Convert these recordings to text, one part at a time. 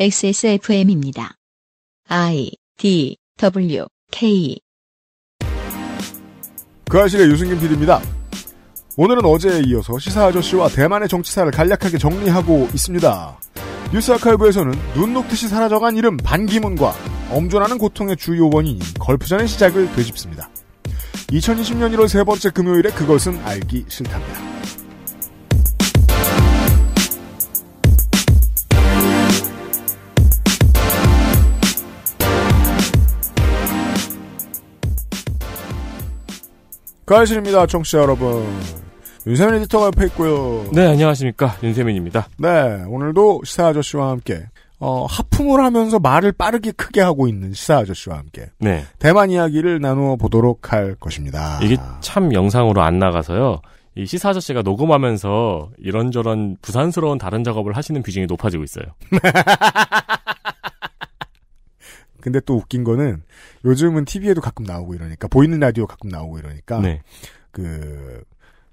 XSFM입니다. I D W K 그 아실의 유승균 PD입니다. 오늘은 어제에 이어서 시사 아저씨와 대만의 정치사를 간략하게 정리하고 있습니다. 뉴스 아카이브에서는 눈 녹듯이 사라져간 이름 반기문과 엄존하는 고통의 주요 원인인 걸프전의 시작을 되짚습니다. 2020년 1월 세 번째 금요일에 그것은 알기 싫답니다. 가실입니다, 청취자 여러분. 윤세민 에디터가 옆에 있고요. 네, 안녕하십니까. 윤세민입니다. 네, 오늘도 시사 아저씨와 함께, 어, 하품을 하면서 말을 빠르게 크게 하고 있는 시사 아저씨와 함께. 네. 대만 이야기를 나누어 보도록 할 것입니다. 이게 참 영상으로 안 나가서요. 이 시사 아저씨가 녹음하면서 이런저런 부산스러운 다른 작업을 하시는 비중이 높아지고 있어요. 근데 또 웃긴 거는 요즘은 TV에도 가끔 나오고 이러니까 보이는 라디오 가끔 나오고 이러니까 네. 그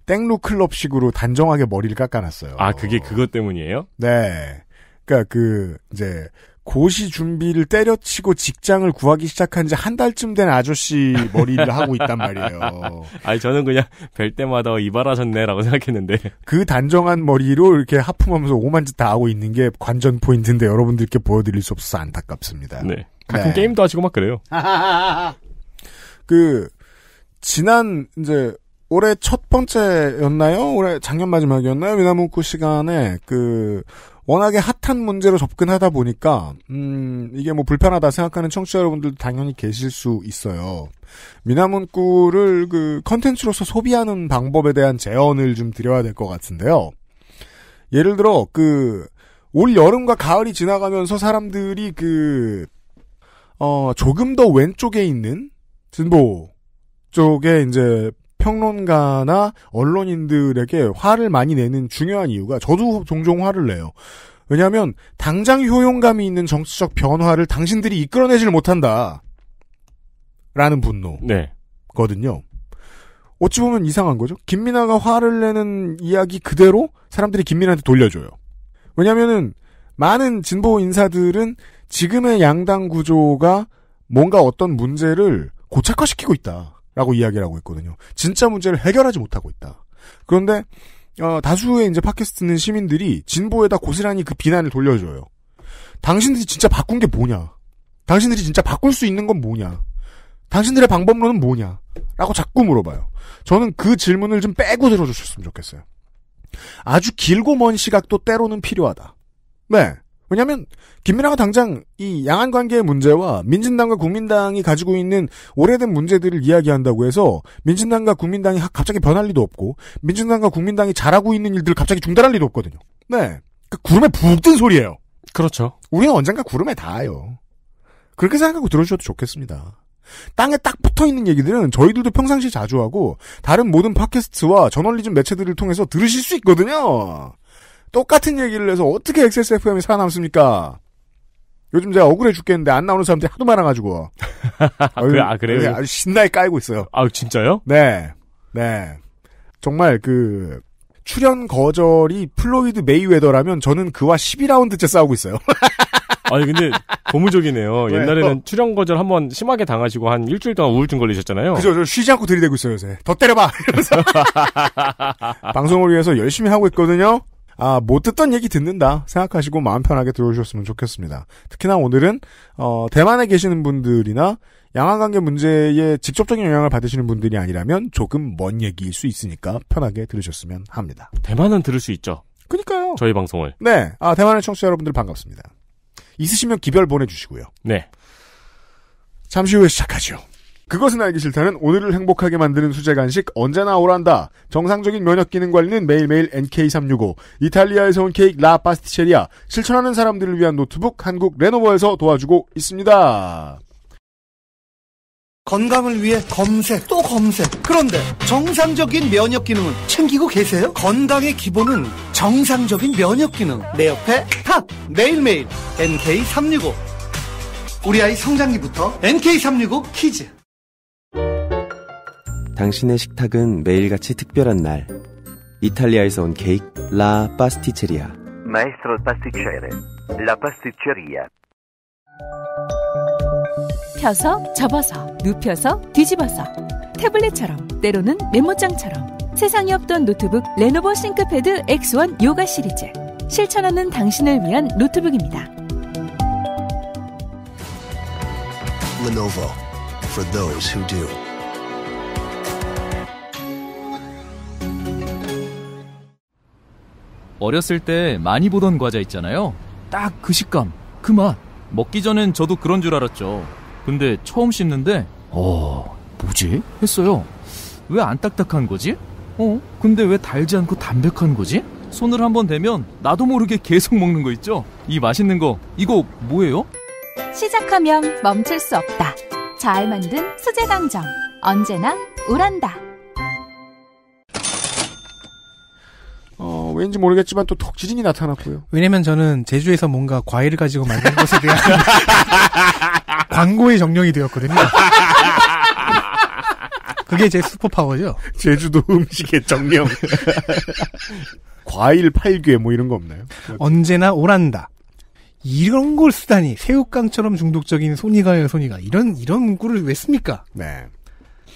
땡루 클럽식으로 단정하게 머리를 깎아놨어요. 아 그게 그것 때문이에요? 네. 그러니까 그 이제 고시 준비를 때려치고 직장을 구하기 시작한 지 한 달쯤 된 아저씨 머리를 하고 있단 말이에요. 아니 저는 그냥 뵐 때마다 이발하셨네라고 생각했는데 그 단정한 머리로 이렇게 하품하면서 오만 짓다 하고 있는 게 관전 포인트인데 여러분들께 보여드릴 수 없어서 안타깝습니다. 네. 가끔 네. 게임도 하시고 막 그래요. 그 지난 이제 올해 첫 번째였나요? 올해 작년 마지막이었나요? 미나문구 시간에 그 워낙에 핫한 문제로 접근하다 보니까 음 이게 뭐 불편하다 생각하는 청취자 여러분들도 당연히 계실 수 있어요. 미나문구를 그 컨텐츠로서 소비하는 방법에 대한 제언을 좀 드려야 될 것 같은데요. 예를 들어 그 올 여름과 가을이 지나가면서 사람들이 그 어, 조금 더 왼쪽에 있는 진보 쪽에 이제 평론가나 언론인들에게 화를 많이 내는 중요한 이유가 저도 종종 화를 내요. 왜냐하면 당장 효용감이 있는 정치적 변화를 당신들이 이끌어내질 못한다. 라는 분노. 네. 거든요. 어찌 보면 이상한 거죠. 김민아가 화를 내는 이야기 그대로 사람들이 김민아한테 돌려줘요. 왜냐면은 많은 진보 인사들은 지금의 양당 구조가 뭔가 어떤 문제를 고착화시키고 있다라고 이야기를 하고 있거든요. 진짜 문제를 해결하지 못하고 있다. 그런데 어, 다수의 이제 팟캐스트는 시민들이 진보에다 고스란히 그 비난을 돌려줘요. 당신들이 진짜 바꾼 게 뭐냐? 당신들이 진짜 바꿀 수 있는 건 뭐냐? 당신들의 방법론은 뭐냐? 라고 자꾸 물어봐요. 저는 그 질문을 좀 빼고 들어주셨으면 좋겠어요. 아주 길고 먼 시각도 때로는 필요하다. 네. 왜냐하면 김민아가 당장 이 양안 관계의 문제와 민진당과 국민당이 가지고 있는 오래된 문제들을 이야기한다고 해서 민진당과 국민당이 갑자기 변할 리도 없고 민진당과 국민당이 잘하고 있는 일들을 갑자기 중단할 리도 없거든요. 네, 그 구름에 푹뜬 소리예요. 그렇죠. 우리는 언젠가 구름에 닿아요. 그렇게 생각하고 들어주셔도 좋겠습니다. 땅에 딱 붙어 있는 얘기들은 저희들도 평상시 자주 하고 다른 모든 팟캐스트와 저널리즘 매체들을 통해서 들으실 수 있거든요. 똑같은 얘기를 해서 어떻게 XSFM이 살아남습니까? 요즘 제가 억울해 죽겠는데 안 나오는 사람들이 하도 많아가지고. 어휴, 아, 아, 그래요? 네, 아주 신나게 깔고 있어요. 아, 진짜요? 네. 네. 정말 그, 출연 거절이 플로이드 메이웨더라면 저는 그와 12라운드째 싸우고 있어요. 아니 근데 고무적이네요. 네, 옛날에는 어. 출연 거절 한번 심하게 당하시고 한 일주일 동안 우울증 걸리셨잖아요. 그죠. 저 쉬지 않고 들이대고 있어요 요새. 더 때려봐. 방송을 위해서 열심히 하고 있거든요. 아, 못 듣던 얘기 듣는다 생각하시고 마음 편하게 들어주셨으면 좋겠습니다. 특히나 오늘은 어, 대만에 계시는 분들이나 양안관계 문제에 직접적인 영향을 받으시는 분들이 아니라면 조금 먼 얘기일 수 있으니까 편하게 들으셨으면 합니다. 대만은 들을 수 있죠. 그니까요. 저희 방송을. 네. 아, 대만의 청취자 여러분들 반갑습니다. 있으시면 기별 보내주시고요. 네. 잠시 후에 시작하죠. 그것은 알기 싫다는 오늘을 행복하게 만드는 수제 간식 언제나 오란다. 정상적인 면역 기능 관리는 매일매일 NK365. 이탈리아에서 온 케이크 라 파스티체리아. 실천하는 사람들을 위한 노트북 한국 레노버에서 도와주고 있습니다. 건강을 위해 검색 또 검색 그런데 정상적인 면역 기능은 챙기고 계세요? 건강의 기본은 정상적인 면역 기능 내 옆에 탑 매일매일 NK365 우리 아이 성장기부터 NK365 키즈 당신의 식탁은 매일같이 특별한 날. 이탈리아에서 온 케이크 라 파스티체리아. Maestro pasticcere. La pasticceria. 펴서 접어서 눕혀서 뒤집어서 태블릿처럼 때로는 메모장처럼 세상에 없던 노트북 레노버 싱크패드 X1 요가 시리즈 실천하는 당신을 위한 노트북입니다. Lenovo for those who do. 어렸을 때 많이 보던 과자 있잖아요. 딱 그 식감, 그 맛. 먹기 전엔 저도 그런 줄 알았죠. 근데 처음 씹는데, 어, 뭐지? 했어요. 왜 안 딱딱한 거지? 어, 근데 왜 달지 않고 담백한 거지? 손을 한 번 대면 나도 모르게 계속 먹는 거 있죠? 이 맛있는 거, 이거 뭐예요? 시작하면 멈출 수 없다. 잘 만든 수제 강정 언제나 우란다. 어, 왠지 모르겠지만 또톡 지진이 나타났고요. 왜냐면 저는 제주에서 뭔가 과일을 가지고 만든 것에 대한 광고의 정령이 되었거든요. 그게 제 슈퍼파워죠. 제주도 음식의 정령. 과일 팔괘 뭐 이런 거 없나요? 언제나 오란다. 이런 걸 쓰다니 새우깡처럼 중독적인 손이가요손이가 이런 이런 문구를 왜 씁니까? 네.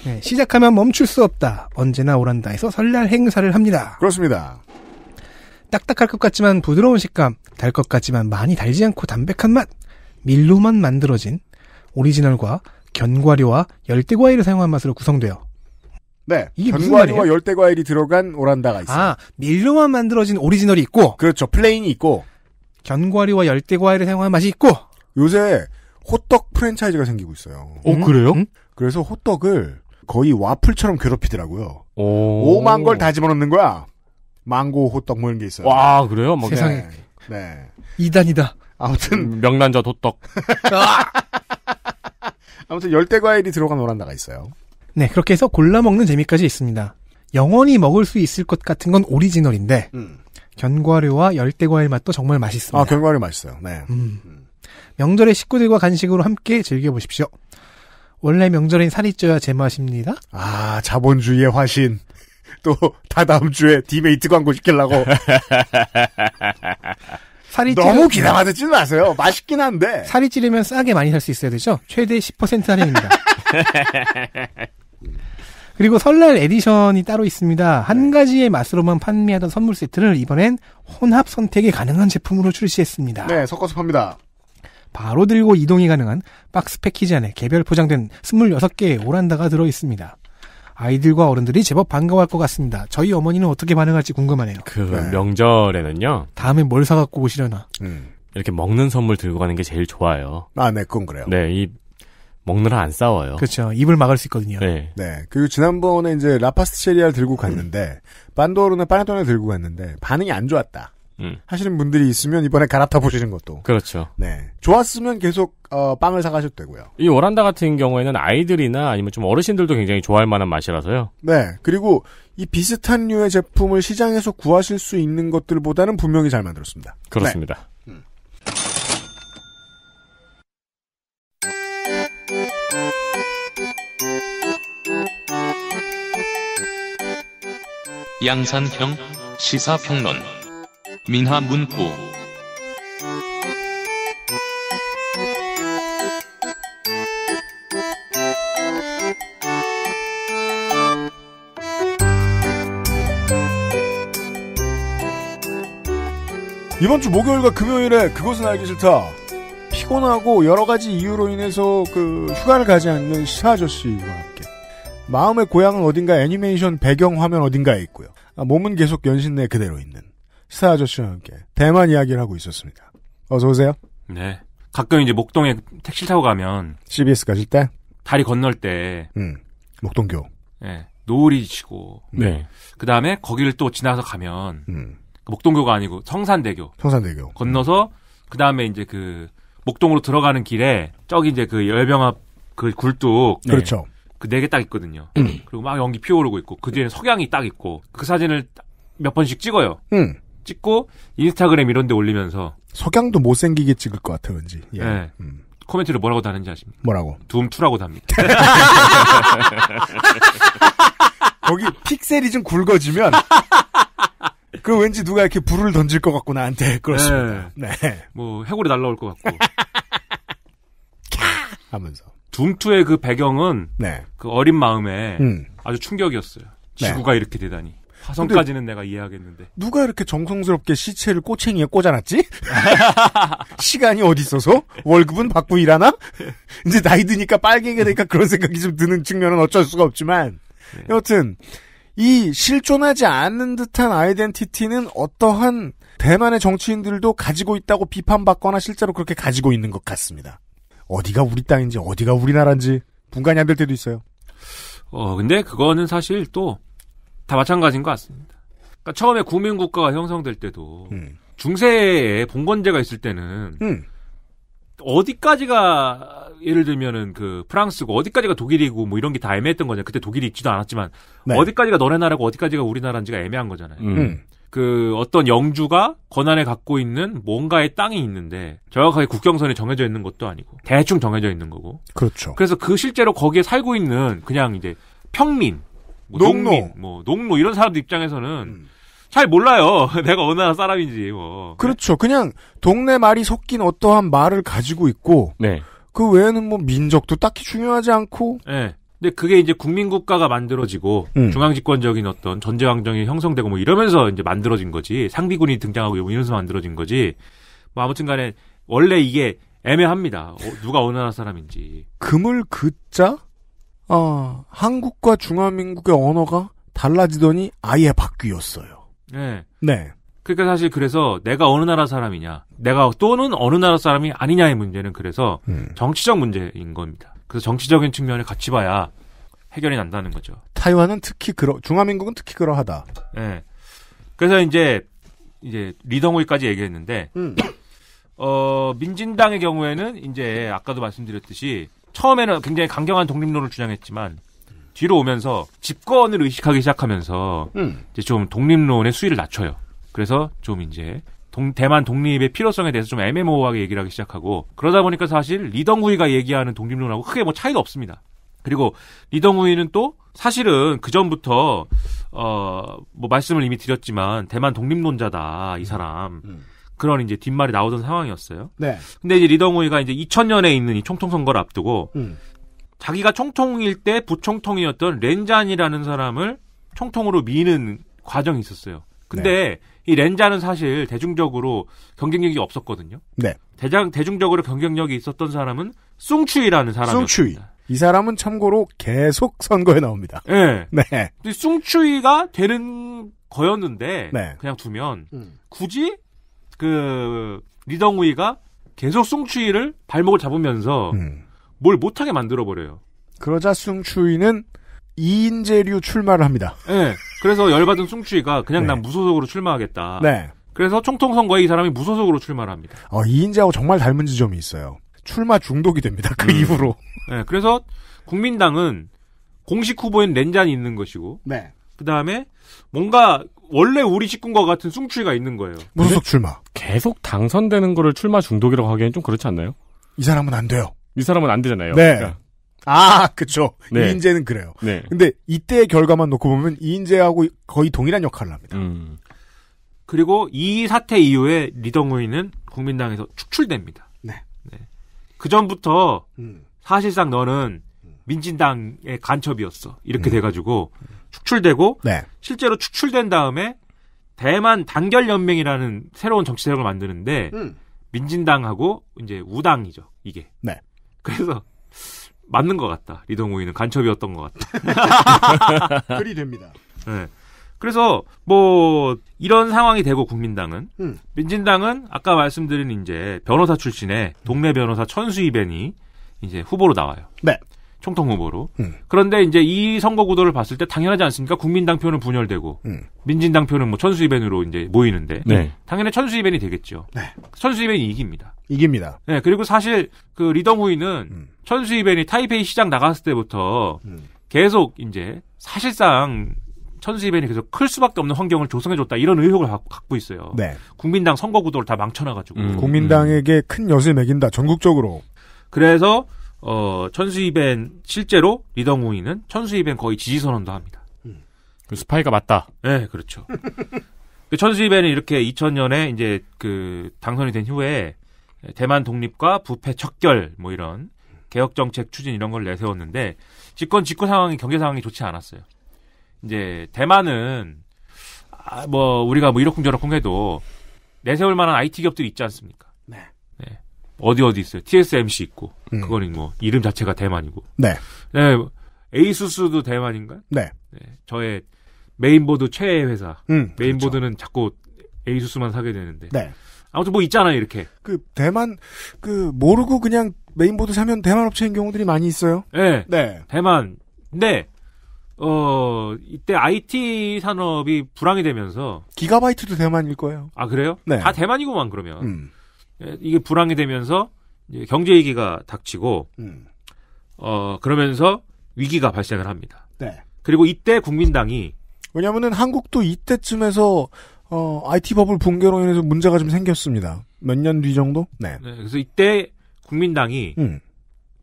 네. 시작하면 멈출 수 없다. 언제나 오란다에서 설날 행사를 합니다. 그렇습니다. 딱딱할 것 같지만 부드러운 식감, 달 것 같지만 많이 달지 않고 담백한 맛. 밀로만 만들어진 오리지널과 견과류와 열대과일을 사용한 맛으로 구성되어 네. 이게 견과류와 열대과일이 들어간 오란다가 있어요. 아, 밀로만 만들어진 오리지널이 있고. 그렇죠. 플레인이 있고. 견과류와 열대과일을 사용한 맛이 있고 요새 호떡 프랜차이즈가 생기고 있어요. 어 음? 그래요? 음? 그래서 호떡을 거의 와플처럼 괴롭히더라고요. 오. 만걸 다 집어넣는 거야. 망고 호떡 뭐 이런 게 있어요. 와 그래요? 뭐 세상에 네. 네. 이단이다. 아무튼 음, 명란젓 호떡. 아! 아무튼 열대 과일이 들어간 오란다가 있어요. 네, 그렇게 해서 골라 먹는 재미까지 있습니다. 영원히 먹을 수 있을 것 같은 건 오리지널인데 음. 견과류와 열대과일 맛도 정말 맛있습니다. 아, 견과류 맛있어요. 네. 음. 음. 명절에 식구들과 간식으로 함께 즐겨보십시오. 원래 명절엔 살이 쪄야 제맛입니다. 아, 자본주의의 화신. 또, 다 다음 주에 디메이트 광고 시킬라고 살이 너무 기나마 듣지 마세요. 맛있긴 한데. 살이 찌르면 싸게 많이 살 수 있어야 되죠? 최대 10% 할인입니다. 그리고 설날 에디션이 따로 있습니다. 한 네. 가지의 맛으로만 판매하던 선물 세트를 이번엔 혼합 선택이 가능한 제품으로 출시했습니다. 네, 섞어서 팝니다. 바로 들고 이동이 가능한 박스 패키지 안에 개별 포장된 26개의 오란다가 들어 있습니다. 아이들과 어른들이 제법 반가워할 것 같습니다. 저희 어머니는 어떻게 반응할지 궁금하네요. 그, 그 네. 명절에는요. 다음에 뭘 사갖고 오시려나. 음. 이렇게 먹는 선물 들고 가는 게 제일 좋아요. 아, 네, 그건 그래요. 네, 이 먹느라 안 싸워요. 그렇죠. 입을 막을 수 있거든요. 네. 네. 그리고 지난번에 이제 라파스체리아를 들고 갔는데 반도르나 파나토네 들고 갔는데 반응이 안 좋았다. 음. 하시는 분들이 있으면 이번에 갈아타 보시는 것도 그렇죠. 네, 좋았으면 계속 어, 빵을 사가셔도 되고요. 이 오란다 같은 경우에는 아이들이나 아니면 좀 어르신들도 굉장히 좋아할 만한 맛이라서요. 네, 그리고 이 비슷한 류의 제품을 시장에서 구하실 수 있는 것들보다는 분명히 잘 만들었습니다. 그렇습니다. 네. 음. 양산형 시사평론 민화문구 이번 주 목요일과 금요일에 그것은 알기 싫다 피곤하고 여러 가지 이유로 인해서 그 휴가를 가지 않는 시사 아저씨와 함께 마음의 고향은 어딘가 애니메이션 배경 화면 어딘가에 있고요. 아, 몸은 계속 연신내 그대로 있는 시사 아저씨와 함께 대만 이야기를 하고 있었습니다. 어서 오세요. 네. 가끔 이제 목동에 택시 타고 가면 CBS 가실 때 다리 건널 때 음. 목동교. 네. 노을이 지고. 네. 그 다음에 거기를 또 지나서 가면 음. 그 목동교가 아니고 성산대교. 성산대교. 건너서 그 다음에 이제 그 목동으로 들어가는 길에 저기 이제 그 열병합 그 굴뚝 네. 그렇죠. 그 네 개 딱 있거든요. 음. 그리고 막 연기 피어오르고 있고 그 뒤에는 석양이 딱 있고 그 사진을 몇 번씩 찍어요. 음. 찍고 인스타그램 이런 데 올리면서 석양도 못생기게 찍을 것 같아 왠지. 예. 네. 음. 코멘트를 뭐라고 다는지 아십니까? 뭐라고? 둠투라고 답니다. 거기 픽셀이 좀 굵어지면 그럼 왠지 누가 이렇게 불을 던질 것 같고 나한테 그렇습니다. 네. 네. 뭐 해골이 날라올 것 같고. 캬 하면서. 둠투의 그 배경은 네. 그 어린 마음에 음. 아주 충격이었어요. 네. 지구가 네. 이렇게 되다니. 화성까지는 내가 이해하겠는데. 누가 이렇게 정성스럽게 시체를 꼬챙이에 꽂아놨지? 시간이 어디 있어서? 월급은 받고 일하나? 이제 나이 드니까 빨갱이가 되니까 그런 생각이 좀 드는 측면은 어쩔 수가 없지만. 네. 여튼 이 실존하지 않는 듯한 아이덴티티는 어떠한 대만의 정치인들도 가지고 있다고 비판받거나 실제로 그렇게 가지고 있는 것 같습니다. 어디가 우리 땅인지 어디가 우리나라인지 분간이 안 될 때도 있어요. 어 근데 그거는 사실 또 다 마찬가지인 것 같습니다. 그러니까 처음에 국민국가가 형성될 때도 음. 중세에 봉건제가 있을 때는 음. 어디까지가 예를 들면은 그 프랑스고 어디까지가 독일이고 뭐 이런 게 다 애매했던 거잖아요. 그때 독일이 있지도 않았지만 네. 어디까지가 너네 나라고 어디까지가 우리나라인지가 애매한 거잖아요. 음. 음. 그 어떤 영주가 권한을 갖고 있는 뭔가의 땅이 있는데 정확하게 국경선이 정해져 있는 것도 아니고 대충 정해져 있는 거고. 그렇죠. 그래서 그 실제로 거기에 살고 있는 그냥 이제 평민, 뭐 농노, 농민, 뭐 농노 이런 사람들 입장에서는 음. 잘 몰라요. 내가 어느 나라 사람인지 뭐. 그렇죠. 그냥 동네 말이 섞인 어떠한 말을 가지고 있고 네. 그 외에는 뭐 민족도 딱히 중요하지 않고. 네. 근데 그게 이제 국민국가가 만들어지고 음. 중앙집권적인 어떤 전제왕정이 형성되고 뭐 이러면서 이제 만들어진 거지 상비군이 등장하고 이러면서 만들어진 거지 뭐 아무튼간에 원래 이게 애매합니다. 어, 누가 어느 나라 사람인지. 금을 그자 아, 한국과 중화민국의 언어가 달라지더니 아예 바뀌었어요. 예. 네. 네. 그러니까 사실 그래서 내가 어느 나라 사람이냐, 내가 또는 어느 나라 사람이 아니냐의 문제는 그래서 음. 정치적 문제인 겁니다. 그래서 정치적인 측면을 같이 봐야 해결이 난다는 거죠. 타이완은 특히 그러 중화민국은 특히 그러하다. 예. 네. 그래서 이제 이제 리덩우이까지 얘기했는데 음. 어 민진당의 경우에는 이제 아까도 말씀드렸듯이 처음에는 굉장히 강경한 독립론을 주장했지만 뒤로 오면서 집권을 의식하기 시작하면서 음. 이제 좀 독립론의 수위를 낮춰요. 그래서 좀 이제 동, 대만 독립의 필요성에 대해서 좀 애매모호하게 얘기를 하기 시작하고 그러다 보니까 사실 리덩후이가 얘기하는 독립론하고 크게 뭐 차이가 없습니다. 그리고 리덩후이는 또 사실은 그 전부터 어뭐 말씀을 이미 드렸지만 대만 독립론자다 이 사람 음. 그런 이제 뒷말이 나오던 상황이었어요. 네. 근데 이제 리덩후이가 이제 2000년에 있는 이 총통 선거를 앞두고 음. 자기가 총통일 때 부총통이었던 렌잔이라는 사람을 총통으로 미는 과정이 있었어요. 근데 네. 이 렌자는 사실 대중적으로 경쟁력이 없었거든요. 네. 대장 대중적으로 경쟁력이 있었던 사람은 숭추이라는 사람이었습니다. 숭추이. 이 사람은 참고로 계속 선거에 나옵니다. 네. 네. 근데 숭추이가 되는 거였는데 네. 그냥 두면 음. 굳이 그 리덩우이가 계속 숭추이를 발목을 잡으면서 음. 뭘 못하게 만들어 버려요. 그러자 숭추이는 이인재류 출마를 합니다. 네. 그래서 열받은 숭추이가 그냥 네. 난 무소속으로 출마하겠다. 네. 그래서 총통선거에 이 사람이 무소속으로 출마를 합니다. 어, 이인재하고 정말 닮은 지점이 있어요. 출마 중독이 됩니다. 그 음. 이후로. 네. 그래서 국민당은 공식 후보인 렌잔이 있는 것이고. 네. 그 다음에 뭔가 원래 우리 식군과 같은 숭추이가 있는 거예요. 무소속 출마. 계속 당선되는 거를 출마 중독이라고 하기엔 좀 그렇지 않나요? 이 사람은 안 돼요. 이 사람은 안 되잖아요. 네. 그러니까. 아, 그쵸. 네. 이인재는 그래요. 네. 근데 이때의 결과만 놓고 보면 이인재하고 거의 동일한 역할을 합니다. 음. 그리고 이 사태 이후에 리덩우이는 국민당에서 축출됩니다. 네. 네. 그 전부터 음. 사실상 너는 민진당의 간첩이었어. 이렇게 음. 돼가지고 축출되고 네. 실제로 축출된 다음에 대만 단결 연맹이라는 새로운 정치 세력을 만드는데 음. 민진당하고 이제 우당이죠. 이게. 네. 그래서 맞는 것 같다. 리동우이는 간첩이었던 것 같다. 그리 됩니다. 네. 그래서 뭐 이런 상황이 되고 국민당은 음. 민진당은 아까 말씀드린 이제 변호사 출신의 동네 변호사 천수이벤이 이제 후보로 나와요. 네. 총통 후보로. 음. 그런데 이제 이 선거 구도를 봤을 때 당연하지 않습니까? 국민당 표는 분열되고 음. 민진당 표는 뭐 천수이변으로 이제 모이는데 네. 당연히 천수이변이 되겠죠. 네. 천수이변이 이깁니다. 이깁니다. 네, 그리고 사실 그 리더 후이는 음. 천수이변이 타이페이 시장 나갔을 때부터 음. 계속 이제 사실상 천수이변이 계속 클 수밖에 없는 환경을 조성해줬다 이런 의혹을 갖고 있어요. 네. 국민당 선거 구도를 다 망쳐놔가지고 음. 국민당에게 큰 엿을 매긴다 전국적으로. 그래서 어, 천수이벤 실제로 리더무이는 천수이벤 거의 지지 선언도 합니다. 음. 그 스파이가 맞다. 네, 그렇죠. 그 천수이벤은 이렇게 2000년에 이제 그 당선이 된 후에 대만 독립과 부패 척결 뭐 이런 개혁 정책 추진 이런 걸 내세웠는데 집권 직후 상황이 경제 상황이 좋지 않았어요. 이제 대만은 아, 뭐 우리가 뭐 이러쿵저러쿵 해도 내세울 만한 IT 기업들이 있지 않습니까? 어디 어디 있어요. TSMC 있고 음. 그거는 뭐 이름 자체가 대만이고. 네. 네. 에이수스도 대만인가? 네. 네. 저의 메인보드 최애 회사. 음, 메인보드는 그렇죠. 자꾸 에이수스만 사게 되는데. 네. 아무튼 뭐 있잖아요 이렇게. 그 대만 그 모르고 그냥 메인보드 사면 대만 업체인 경우들이 많이 있어요. 네. 네. 대만. 네. 어, 이때 IT 산업이 불황이 되면서 기가바이트도 대만일 거예요. 아, 그래요? 네. 다대만이고만 그러면. 음. 예, 이게 불황이 되면서 이제 경제 위기가 닥치고 음. 어 그러면서 위기가 발생을 합니다. 네. 그리고 이때 국민당이 왜냐하면은 한국도 이때쯤에서 어 IT 버블 붕괴로 인해서 문제가 좀 생겼습니다. 몇 년 뒤 정도? 네. 네. 그래서 이때 국민당이 음.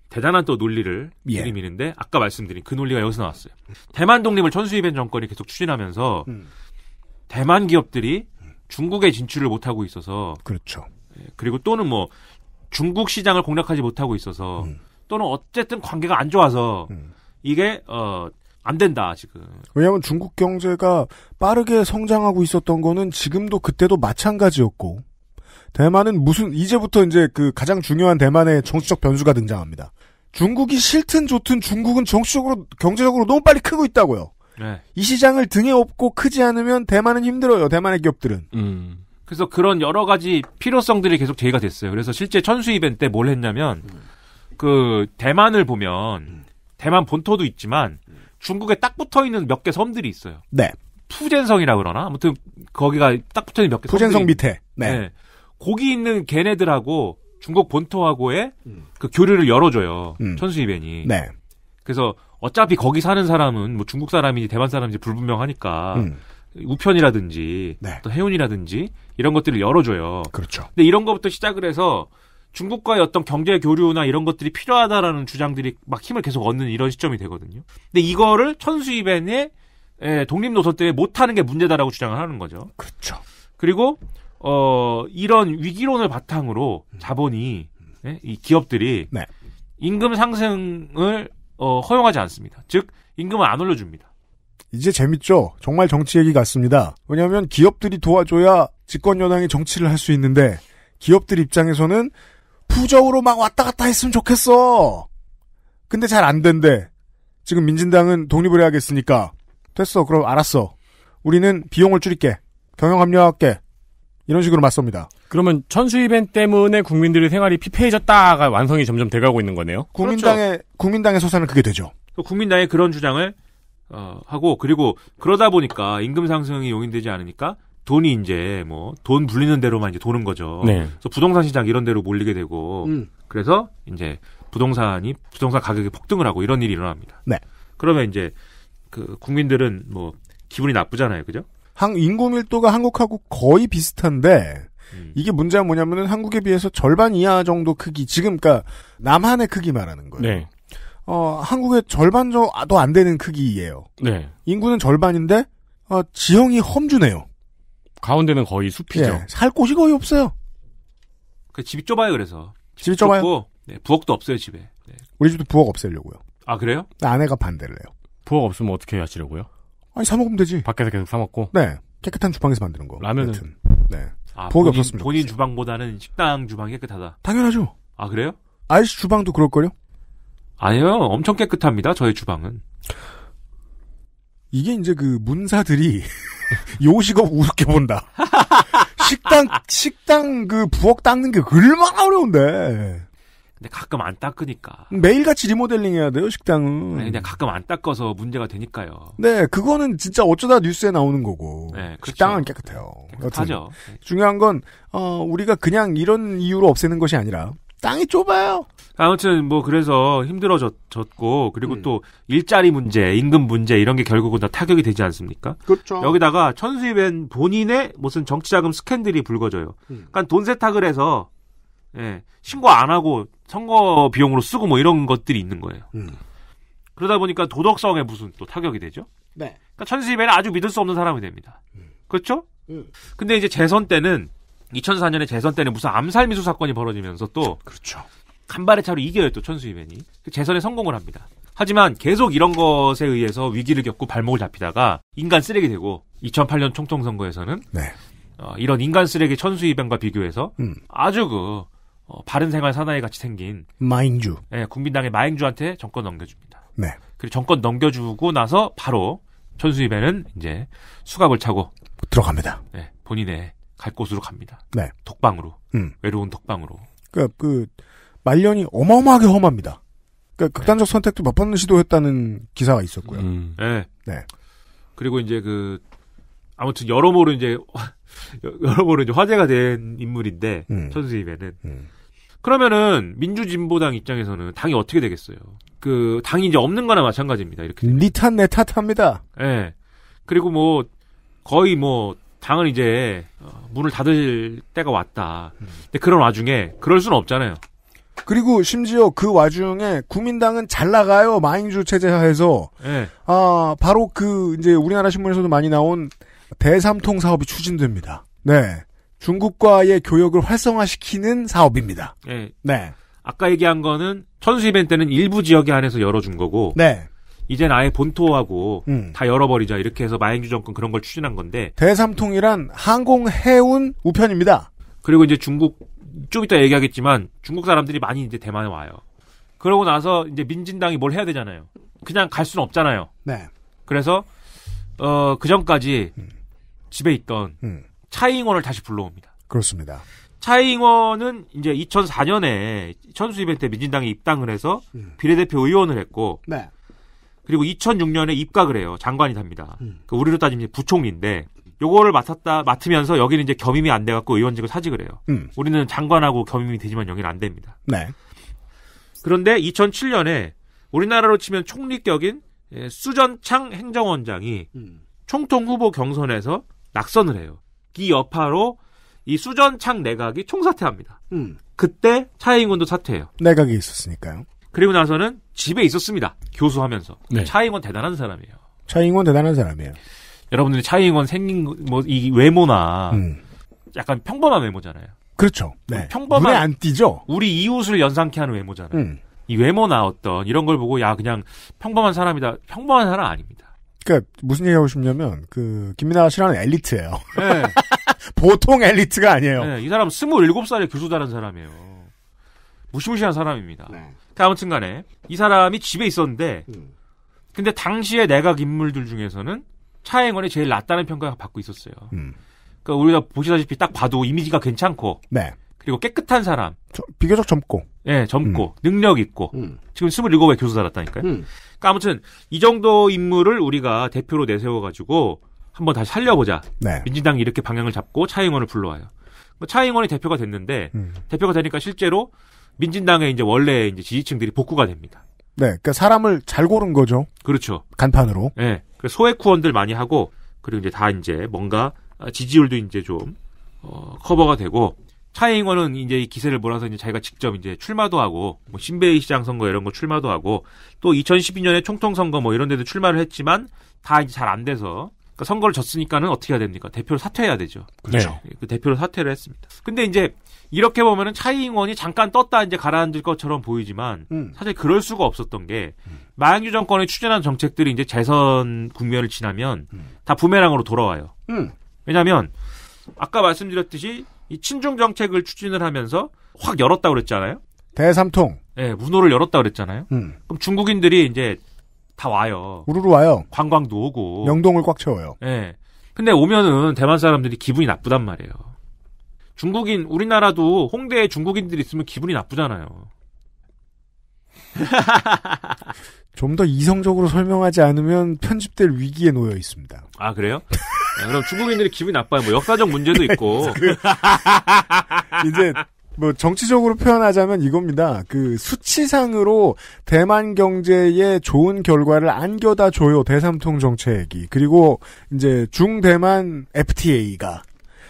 대단한 또 논리를 예. 들이미는데 예. 아까 말씀드린 그 논리가 여기서 나왔어요. 대만 독립을 천수이벤 정권이 계속 추진하면서 음. 대만 기업들이 중국에 진출을 못하고 있어서 그렇죠. 그리고 또는 뭐 중국 시장을 공략하지 못하고 있어서 음. 또는 어쨌든 관계가 안 좋아서 음. 이게 어. 안 된다 지금. 왜냐하면 중국 경제가 빠르게 성장하고 있었던 거는 지금도 그때도 마찬가지였고 대만은 무슨 이제부터 이제 그 가장 중요한 대만의 정치적 변수가 등장합니다. 중국이 싫든 좋든 중국은 정치적으로 경제적으로 너무 빨리 크고 있다고요. 네. 이 시장을 등에 업고 크지 않으면 대만은 힘들어요. 대만의 기업들은. 음. 그래서 그런 여러 가지 필요성들이 계속 제기가 됐어요. 그래서 실제 천수 이벤트 때뭘 했냐면 그 대만을 보면 대만 본토도 있지만 중국에 딱 붙어 있는 몇 개 섬들이 있어요. 네. 푸젠성이라 그러나 아무튼 거기가 딱 붙어 있는 몇개 푸젠성 밑에. 네. 네. 거기 있는 걔네들하고 중국 본토하고의 그 교류를 열어줘요. 음. 천수이벤이. 네. 그래서 어차피 거기 사는 사람은 뭐 중국 사람인지 대만 사람인지 불분명하니까 음. 우편이라든지 네. 또 해운이라든지 이런 것들을 열어줘요. 그렇죠. 근데 이런 것부터 시작을 해서 중국과의 어떤 경제 교류나 이런 것들이 필요하다라는 주장들이 막 힘을 계속 얻는 이런 시점이 되거든요. 근데 이거를 천수이벤의 예, 독립노선 때문에 못하는 게 문제다라고 주장을 하는 거죠. 그렇죠. 그리고 어 이런 위기론을 바탕으로 자본이 네? 이 기업들이 네. 임금 상승을 어, 허용하지 않습니다. 즉 임금을 안 올려줍니다. 이제 재밌죠? 정말 정치 얘기 같습니다. 왜냐하면 기업들이 도와줘야 집권여당이 정치를 할 수 있는데 기업들 입장에서는 부적으로 막 왔다 갔다 했으면 좋겠어. 근데 잘 안 된대. 지금 민진당은 독립을 해야겠으니까 됐어. 그럼 알았어. 우리는 비용을 줄일게. 경영 합리화할게. 이런 식으로 맞섭니다. 그러면 천수이벤 때문에 국민들의 생활이 피폐해졌다가 완성이 점점 돼가고 있는 거네요. 국민당의 그렇죠. 국민당의 소산은 그게 되죠. 국민당의 그런 주장을 어, 하고 그리고 그러다 보니까 임금 상승이 용인되지 않으니까 돈이 이제 뭐 돈 불리는 대로만 이제 도는 거죠. 네. 그래서 부동산 시장 이런 데로 몰리게 되고 음. 그래서 이제 부동산이 부동산 가격이 폭등을 하고 이런 일이 일어납니다. 네. 그러면 이제 그 국민들은 뭐 기분이 나쁘잖아요, 그죠? 한 인구 밀도가 한국하고 거의 비슷한데 음. 이게 문제가 뭐냐면은 한국에 비해서 절반 이하 정도 크기 지금 그러니까 남한의 크기 말하는 거예요. 네. 어, 한국의 절반 도안 되는 크기예요. 네. 인구는 절반인데 어, 지형이 험주네요 가운데는 거의 숲이죠. 예, 살 곳이 거의 없어요. 그 집이 좁아요, 그래서. 집이 좁아요? 네, 부엌도 없어요, 집에. 네. 우리 집도 부엌 없애려고요. 아, 그래요? 아내가 반대를 해요. 부엌 없으면 어떻게 하시려고요? 아니, 사먹으면 되지. 밖에서 계속 사먹고? 네. 깨끗한 주방에서 만드는 거. 라면은? 여튼. 네. 아, 부엌이 본인, 없었습니다. 본인 주방보다는 식당 주방이 깨끗하다. 당연하죠. 아, 그래요? 아이씨 주방도 그럴걸요? 아니요, 엄청 깨끗합니다. 저의 주방은. 이게 이제 그 문사들이 요식업 우습게 본다. 식당 식당 그 부엌 닦는 게 얼마나 어려운데. 근데 가끔 안 닦으니까. 매일같이 리모델링 해야 돼요, 식당은. 아니, 그냥 가끔 안 닦아서 문제가 되니까요. 네, 그거는 진짜 어쩌다 뉴스에 나오는 거고. 네, 그렇죠. 식당은 깨끗해요. 깨끗하죠. 중요한 건, 어, 우리가 그냥 이런 이유로 없애는 것이 아니라, 땅이 좁아요. 아무튼 뭐 그래서 힘들어졌고 그리고 음. 또 일자리 문제, 임금 문제 이런 게 결국은 다 타격이 되지 않습니까? 그렇죠. 여기다가 천수입엔 본인의 무슨 정치자금 스캔들이 불거져요. 음. 그러니까 돈 세탁을 해서 예, 신고 안 하고 선거 비용으로 쓰고 뭐 이런 것들이 있는 거예요. 음. 그러다 보니까 도덕성에 무슨 또 타격이 되죠. 네. 그러니까 천수입에는 아주 믿을 수 없는 사람이 됩니다. 음. 그렇죠? 음. 근데 이제 재선 때는 2004년에 재선 때는 무슨 암살 미수 사건이 벌어지면서 또 그렇죠. 간발의 차로 이겨요 또 천수이맨이 재선에 성공을 합니다. 하지만 계속 이런 것에 의해서 위기를 겪고 발목을 잡히다가 인간 쓰레기 되고 2008년 총통 선거에서는 네. 어, 이런 인간 쓰레기 천수이변과 비교해서 음. 아주 그 어, 바른 생활 사나이 같이 생긴 마잉주, 예, 국민당의 마잉주한테 정권 넘겨줍니다. 네. 그리고 정권 넘겨주고 나서 바로 천수이변은 이제 수갑을 차고 들어갑니다. 네, 본인의 갈 곳으로 갑니다. 네. 독방으로 음. 외로운 독방으로. 그까그 그러니까 말년이 어마어마하게 험합니다. 그러니까 극단적 네. 선택도 몇 번 시도했다는 기사가 있었고요. 음. 네. 네. 그리고 이제 그 아무튼 여러모로 이제 여러모로 이제 화제가 된 인물인데 음. 천수입에는 음. 그러면은 민주진보당 입장에서는 당이 어떻게 되겠어요? 그 당이 이제 없는 거나 마찬가지입니다. 이렇게 니탓 네 내탓합니다. 예. 네. 그리고 뭐 거의 뭐 당은 이제 어, 문을 닫을 때가 왔다. 음. 근데 그런 와중에 그럴 수는 없잖아요. 그리고 심지어 그 와중에 국민당은 잘 나가요 마인주 체제 하에서 네. 예. 아 바로 그 이제 우리나라 신문에서도 많이 나온 대삼통 사업이 추진됩니다. 네 중국과의 교역을 활성화시키는 사업입니다. 네. 네. 아까 얘기한 거는 천수 이벤트는 일부 지역에 한해서 열어준 거고 네. 이젠 아예 본토하고 음. 다 열어버리자 이렇게 해서 마행주 정권 그런 걸 추진한 건데 대삼통이란 항공 해운 우편입니다. 그리고 이제 중국 좀 이따 얘기하겠지만 중국 사람들이 많이 이제 대만에 와요. 그러고 나서 이제 민진당이 뭘 해야 되잖아요. 그냥 갈 수는 없잖아요. 네. 그래서 어, 그 전까지 음. 집에 있던 음. 차이잉원을 다시 불러옵니다. 그렇습니다. 차이잉원은 이제 2004년에 천수 이벤트 민진당에 입당을 해서 음. 비례대표 의원을 했고, 네. 그리고 2006년에 입각을 해요. 장관이 됩니다 음. 그 우리로 따지면 부총리인데, 요거를 맡았다 맡으면서 여기는 이제 겸임이 안 돼갖고 의원직을 사직을 해요. 음. 우리는 장관하고 겸임이 되지만 여기는 안 됩니다. 네. 그런데 2007년에 우리나라로 치면 총리격인 예, 수전창 행정원장이 음. 총통 후보 경선에서 낙선을 해요. 기 여파로 이 수전창 내각이 총사퇴합니다. 음. 그때 차이잉원도 사퇴해요. 내각이 있었으니까요. 그리고 나서는 집에 있었습니다. 교수하면서 네. 차이잉 대단한 사람이에요. 차이잉원 대단한 사람이에요. 여러분들이 차이잉원 생긴 뭐 이 외모나 음. 약간 평범한 외모잖아요. 그렇죠. 네. 그 평범한 눈에 안 띄죠. 우리 이웃을 연상케 하는 외모잖아요. 음. 이 외모나 어떤 이런 걸 보고 야 그냥 평범한 사람이다. 평범한 사람 아닙니다. 그러니까 무슨 얘기하고 싶냐면 그 김민아 씨라는 엘리트예요. 네. 보통 엘리트가 아니에요. 네, 이 사람 27살에 교수 다른 사람이에요. 무시무시한 사람입니다. 네. 그러니까 아무튼 간에 이 사람이 집에 있었는데 음. 근데 당시에 내각 인물들 중에서는 차행원이 제일 낫다는 평가를 받고 있었어요. 음. 그러니까 우리가 보시다시피 딱 봐도 이미지가 괜찮고 네. 그리고 깨끗한 사람. 저, 비교적 젊고. 예, 네, 젊고 음. 능력 있고. 음. 지금 27에 교수 살았다니까요. 음. 그러니까 아무튼 이 정도 인물을 우리가 대표로 내세워 가지고 한번 다시 살려보자. 네. 민진당이 이렇게 방향을 잡고 차행원을 불러와요. 뭐 차행원이 대표가 됐는데 음. 대표가 되니까 실제로 민진당의 이제 원래 이제 지지층들이 복구가 됩니다. 네, 그러니까 사람을 잘 고른 거죠. 그렇죠. 간판으로. 예. 네. 그 소액 후원들 많이 하고 그리고 이제 다 이제 뭔가 지지율도 이제 좀 어, 커버가 되고 차이잉원은 이제 이 기세를 몰아서 이제 자기가 직접 이제 출마도 하고 뭐 신베이 시장 선거 이런 거 출마도 하고 또 2012년에 총통 선거 뭐 이런 데도 출마를 했지만 다 이제 잘 안 돼서 그러니까 선거를 졌으니까는 어떻게 해야 됩니까? 대표를 사퇴해야 되죠. 그렇죠. 네. 그 대표를 사퇴를 했습니다. 근데 이제 이렇게 보면은 차이잉원이 잠깐 떴다 이제 가라앉을 것처럼 보이지만 음. 사실 그럴 수가 없었던 게 음. 마양유 정권이 추진한 정책들이 이제 재선 국면을 지나면 음. 다 부메랑으로 돌아와요. 음. 왜냐하면 아까 말씀드렸듯이 이 친중 정책을 추진을 하면서 확 열었다 그랬잖아요. 대삼통. 예, 네, 문호를 열었다 그랬잖아요. 음. 그럼 중국인들이 이제 다 와요. 우르르 와요. 관광도 오고. 명동을 꽉 채워요. 예. 네. 근데 오면은 대만 사람들이 기분이 나쁘단 말이에요. 중국인, 우리나라도 홍대에 중국인들이 있으면 기분이 나쁘잖아요. 좀 더 이성적으로 설명하지 않으면 편집될 위기에 놓여 있습니다. 아, 그래요? 네, 그럼 중국인들이 기분이 나빠요. 뭐 역사적 문제도 있고. 그, 이제 뭐 정치적으로 표현하자면 이겁니다. 그 수치상으로 대만 경제에 좋은 결과를 안겨다 줘요 대삼통 정책이 그리고 이제 중대만 FTA가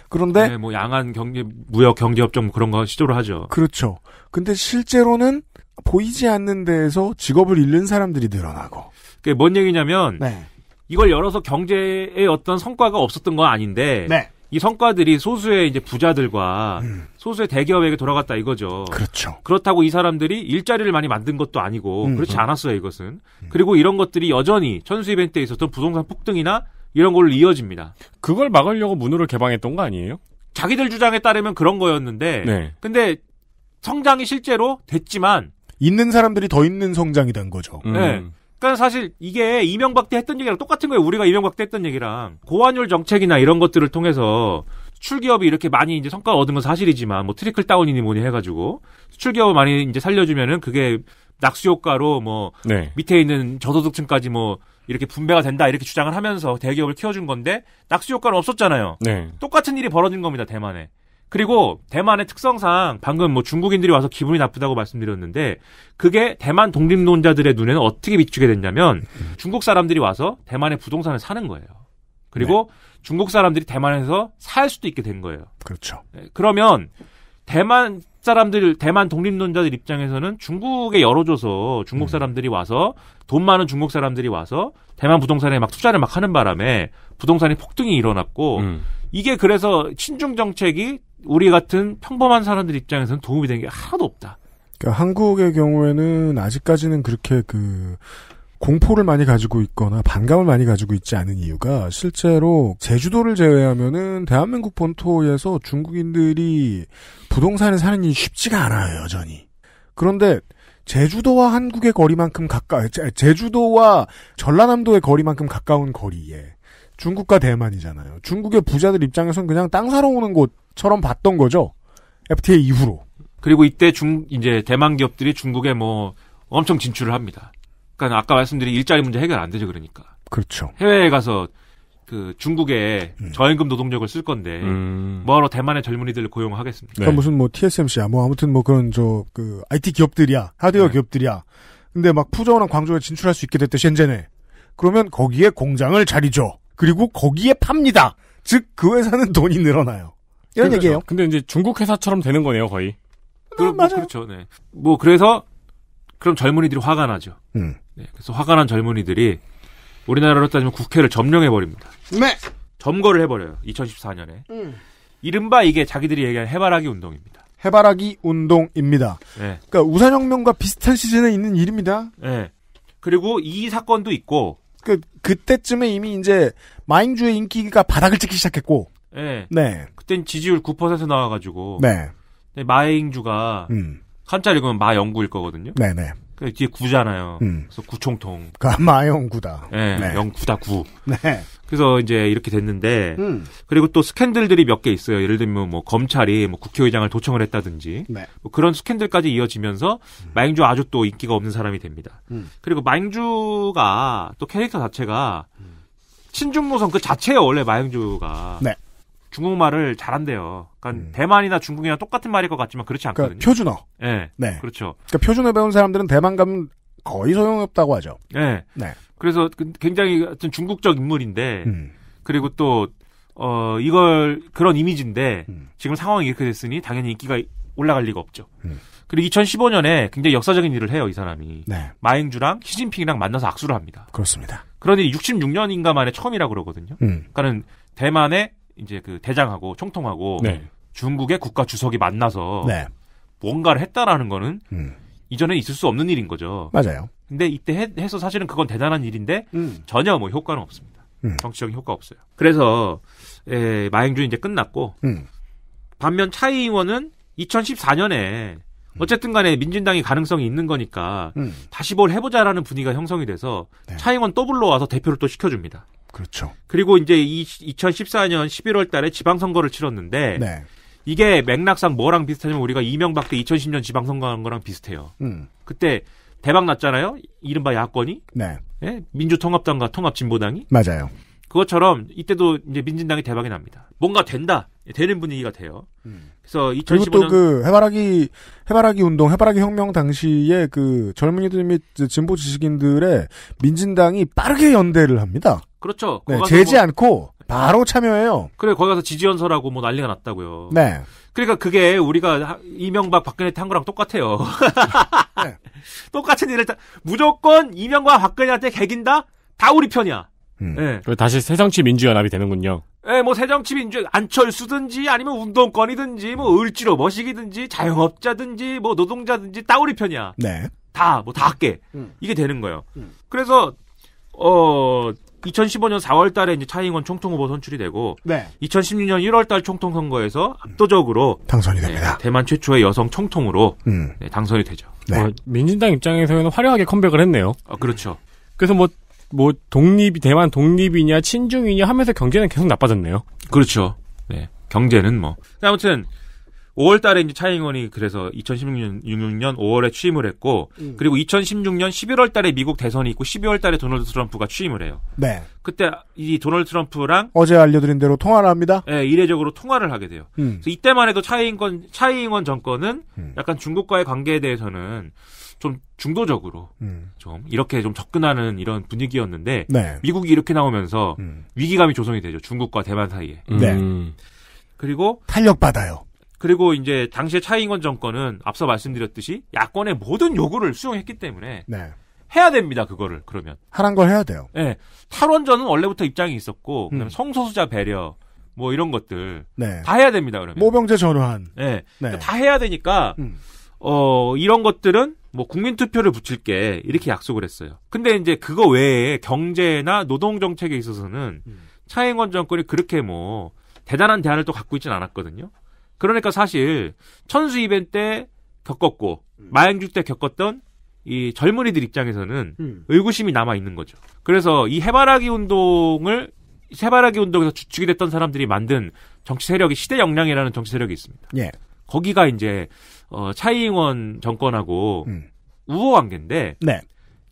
그런데 네, 뭐 양안 경제 무역 경제 협정 뭐 그런 거 시도를 하죠. 그렇죠. 근데 실제로는 보이지 않는 데에서 직업을 잃는 사람들이 늘어나고. 그게 뭔 얘기냐면 네. 이걸 열어서 경제에 어떤 성과가 없었던 건 아닌데 네. 이 성과들이 소수의 이제 부자들과 음. 소수의 대기업에게 돌아갔다 이거죠. 그렇죠. 그렇다고 이 사람들이 일자리를 많이 만든 것도 아니고 음. 그렇지 않았어요 이것은. 음. 그리고 이런 것들이 여전히 천수 이벤트 에 있었던 부동산 폭등이나 이런 걸로 이어집니다. 그걸 막으려고 문호를 개방했던 거 아니에요? 자기들 주장에 따르면 그런 거였는데, 네. 근데 성장이 실제로 됐지만 있는 사람들이 더 있는 성장이 된 거죠. 네. 음. 그러니까 사실 이게 이명박 때 했던 얘기랑 똑같은 거예요. 우리가 이명박 때 했던 얘기랑 고환율 정책이나 이런 것들을 통해서 수출기업이 이렇게 많이 이제 성과 얻은 건 사실이지만 뭐 트리클 다운이니 뭐니 해가지고 수출기업을 많이 이제 살려주면은 그게 낙수 효과로 뭐 네. 밑에 있는 저소득층까지 뭐 이렇게 분배가 된다 이렇게 주장을 하면서 대기업을 키워준 건데 낙수 효과는 없었잖아요. 네. 똑같은 일이 벌어진 겁니다 대만에. 그리고 대만의 특성상 방금 뭐 중국인들이 와서 기분이 나쁘다고 말씀드렸는데 그게 대만 독립론자들의 눈에는 어떻게 비추게 됐냐면 중국 사람들이 와서 대만의 부동산을 사는 거예요. 그리고 네. 중국 사람들이 대만에서 살 수도 있게 된 거예요. 그렇죠. 네, 그러면 대만 사람들 대만 독립론자들 입장에서는 중국에 열어줘서 중국 음. 사람들이 와서 돈 많은 중국 사람들이 와서 대만 부동산에 막 투자를 막 하는 바람에 부동산이 폭등이 일어났고 음. 이게 그래서 친중 정책이 우리 같은 평범한 사람들 입장에서는 도움이 된 게 하나도 없다. 그러니까 한국의 경우에는 아직까지는 그렇게 그 공포를 많이 가지고 있거나 반감을 많이 가지고 있지 않은 이유가 실제로 제주도를 제외하면은 대한민국 본토에서 중국인들이 부동산을 사는 일이 쉽지가 않아요, 여전히. 그런데 제주도와 한국의 거리만큼 가까 제주도와 전라남도의 거리만큼 가까운 거리에 중국과 대만이잖아요. 중국의 부자들 입장에선 그냥 땅 사러 오는 곳처럼 봤던 거죠. FTA 이후로. 그리고 이때 중 이제 대만 기업들이 중국에 뭐 엄청 진출을 합니다. 그러니까 아까 말씀드린 일자리 문제 해결 안 되죠, 그러니까. 그렇죠. 해외에 가서 그 중국에 음. 저임금 노동력을 쓸 건데 음. 뭐하러 대만의 젊은이들을 고용하겠습니까? 그러니까 네. 무슨 뭐 TSMC야, 뭐 아무튼 뭐 그런 저 그 IT 기업들이야, 하드웨어 네. 기업들이야. 근데 막 푸저우랑 광저우에 진출할 수 있게 됐대 현재에 그러면 거기에 공장을 차리죠. 그리고 거기에 팝니다. 즉 그 회사는 돈이 늘어나요. 이런 그래서, 그렇죠. 얘기예요. 근데 이제 중국 회사처럼 되는 거네요, 거의. 네, 그, 뭐 맞아 그렇죠. 네. 뭐 그래서 그럼 젊은이들이 화가 나죠. 음. 네, 그래서 화가 난 젊은이들이 우리나라로 따지면 국회를 점령해 버립니다. 네. 점거를 해버려요. 2014년에. 음. 이른바 이게 자기들이 얘기하는 해바라기 운동입니다. 해바라기 운동입니다. 네. 그러니까 우산혁명과 비슷한 시즌에 있는 일입니다. 네. 그리고 이 사건도 있고 그 그때쯤에 이미 이제 마인주의 인기가 바닥을 찍기 시작했고. 네. 네. 그땐 지지율 9% 나와가지고. 네. 마잉주가 음. 한자 읽으면 마영구일 거거든요. 네네. 그 뒤에 구잖아요. 음. 그래서 구총통. 가마영구다. 그 네, 네. 영구다 구. 네. 그래서 이제 이렇게 됐는데 음. 그리고 또 스캔들들이 몇 개 있어요. 예를 들면 뭐 검찰이 뭐 국회의장을 도청을 했다든지 네. 뭐 그런 스캔들까지 이어지면서 음. 마잉주 아주 또 인기가 없는 사람이 됩니다. 음. 그리고 마잉주가 또 캐릭터 자체가 음. 친중 노선 그 자체예요. 원래 마잉주가. 네. 중국말을 잘한대요. 그러니까 음. 대만이나 중국이나 똑같은 말일 것 같지만 그렇지 그러니까 않거든요. 그러니까 표준어. 네. 네. 그렇죠. 그러니까 표준어 배운 사람들은 대만 가면 거의 소용없다고 하죠. 네. 네. 그래서 그 굉장히 중국적 인물인데 음. 그리고 또 어, 이걸 그런 이미지인데 음. 지금 상황이 이렇게 됐으니 당연히 인기가 올라갈 리가 없죠. 음. 그리고 2015년에 굉장히 역사적인 일을 해요, 이 사람이. 네. 마행주랑 시진핑이랑 만나서 악수를 합니다. 그렇습니다. 그러니 66년인가 만에 처음이라 그러거든요. 음. 그러니까는 대만의 이제 그 대장하고 총통하고 네. 중국의 국가 주석이 만나서 네. 뭔가를 했다라는 거는 음. 이전에 있을 수 없는 일인 거죠. 맞아요. 근데 이때 해, 서 사실은 그건 대단한 일인데 음. 전혀 뭐 효과는 없습니다. 음. 정치적인 효과 없어요. 그래서 에, 예, 마행준 이제 끝났고 음. 반면 차이 의원은 2014년에 음. 어쨌든 간에 민진당이 가능성이 있는 거니까 음. 다시 뭘 해보자라는 분위기가 형성이 돼서 네. 차이원 또 불러와서 대표를 또 시켜줍니다. 그렇죠. 그리고 이제 이 2014년 11월 달에 지방선거를 치렀는데 네. 이게 맥락상 뭐랑 비슷하냐면 우리가 이명박 때 2010년 지방선거 한 거랑 비슷해요. 음. 그때 대박 났잖아요. 이른바 야권이. 네. 예? 민주통합당과 통합진보당이. 맞아요. 그것처럼 이때도 이제 민진당이 대박이 납니다. 뭔가 된다. 예, 되는 분위기가 돼요. 음. 그래서 2015년 그리고 또그 해바라기 해바라기 운동, 해바라기 혁명 당시에 그 젊은이들 및 진보 지식인들의 민진당이 빠르게 연대를 합니다. 그렇죠. 네, 제지 뭐... 않고 바로 참여해요. 그래 거기 가서 지지연설하고 뭐 난리가 났다고요. 네. 그러니까 그게 우리가 이명박 박근혜 한 거랑 똑같아요. 네. 똑같은 일을 다, 무조건 이명박 박근혜한테 개긴다. 다 우리 편이야. 음. 네. 다시 새정치 민주연합이 되는군요. 예, 뭐 새정치 민주 안철수든지 아니면 운동권이든지 뭐 을지로 머시기든지 자영업자든지 뭐 노동자든지 따오리 편이야. 네. 다 뭐다 뭐 할게. 음. 이게 되는 거예요. 음. 그래서 어 2015년 4월 달에 이제 차인잉원 총통 후보 선출이 되고 네. 2016년 1월 달 총통 선거에서 압도적으로 음. 당선이 네, 됩니다. 네, 대만 최초의 여성 총통으로 음. 네, 당선이 되죠. 어, 네. 뭐 민진당 입장에서는 화려하게 컴백을 했네요. 아, 그렇죠. 그래서 뭐뭐 독립이 대만 독립이냐 친중이냐 하면서 경제는 계속 나빠졌네요. 그렇죠. 네. 경제는 뭐. 아무튼 5월 달에 이제 차잉원이 그래서 2016년 6년 5월에 취임을 했고 음. 그리고 2016년 11월 달에 미국 대선이 있고 12월 달에 도널드 트럼프가 취임을 해요. 네. 그때 이 도널드 트럼프랑 어제 알려드린 대로 통화를 합니다. 예, 네, 이례적으로 통화를 하게 돼요. 음. 그래서 이때만 해도 차잉원 차이잉원 정권은 음. 약간 중국과의 관계에 대해서는 좀 중도적으로 음. 좀 이렇게 좀 접근하는 이런 분위기였는데 네. 미국이 이렇게 나오면서 음. 위기감이 조성이 되죠 중국과 대만 사이에 음. 네. 그리고 탄력 받아요. 그리고 이제 당시에 차이잉원 정권은 앞서 말씀드렸듯이 야권의 모든 요구를 수용했기 때문에 네. 해야 됩니다 그거를 그러면 하란 걸 해야 돼요. 네, 탈원전은 원래부터 입장이 있었고 음. 성소수자 배려 뭐 이런 것들 네. 다 해야 됩니다 그러면 모병제 전환. 네, 네. 그러니까 다 해야 되니까 음. 어 이런 것들은 뭐 국민투표를 붙일게 이렇게 약속을 했어요. 근데 이제 그거 외에 경제나 노동 정책에 있어서는 음. 차인권 정권이 그렇게 뭐 대단한 대안을 또 갖고 있지는 않았거든요. 그러니까 사실 천수 이벤트 때 겪었고 음. 마영주 때 겪었던 이 젊은이들 입장에서는 음. 의구심이 남아 있는 거죠. 그래서 이 해바라기 운동을 해바라기 운동에서 주축이 됐던 사람들이 만든 정치 세력이 시대 역량이라는 정치 세력이 있습니다. 예. 거기가 이제 어, 차이잉원 정권하고 음. 우호 관계인데 네.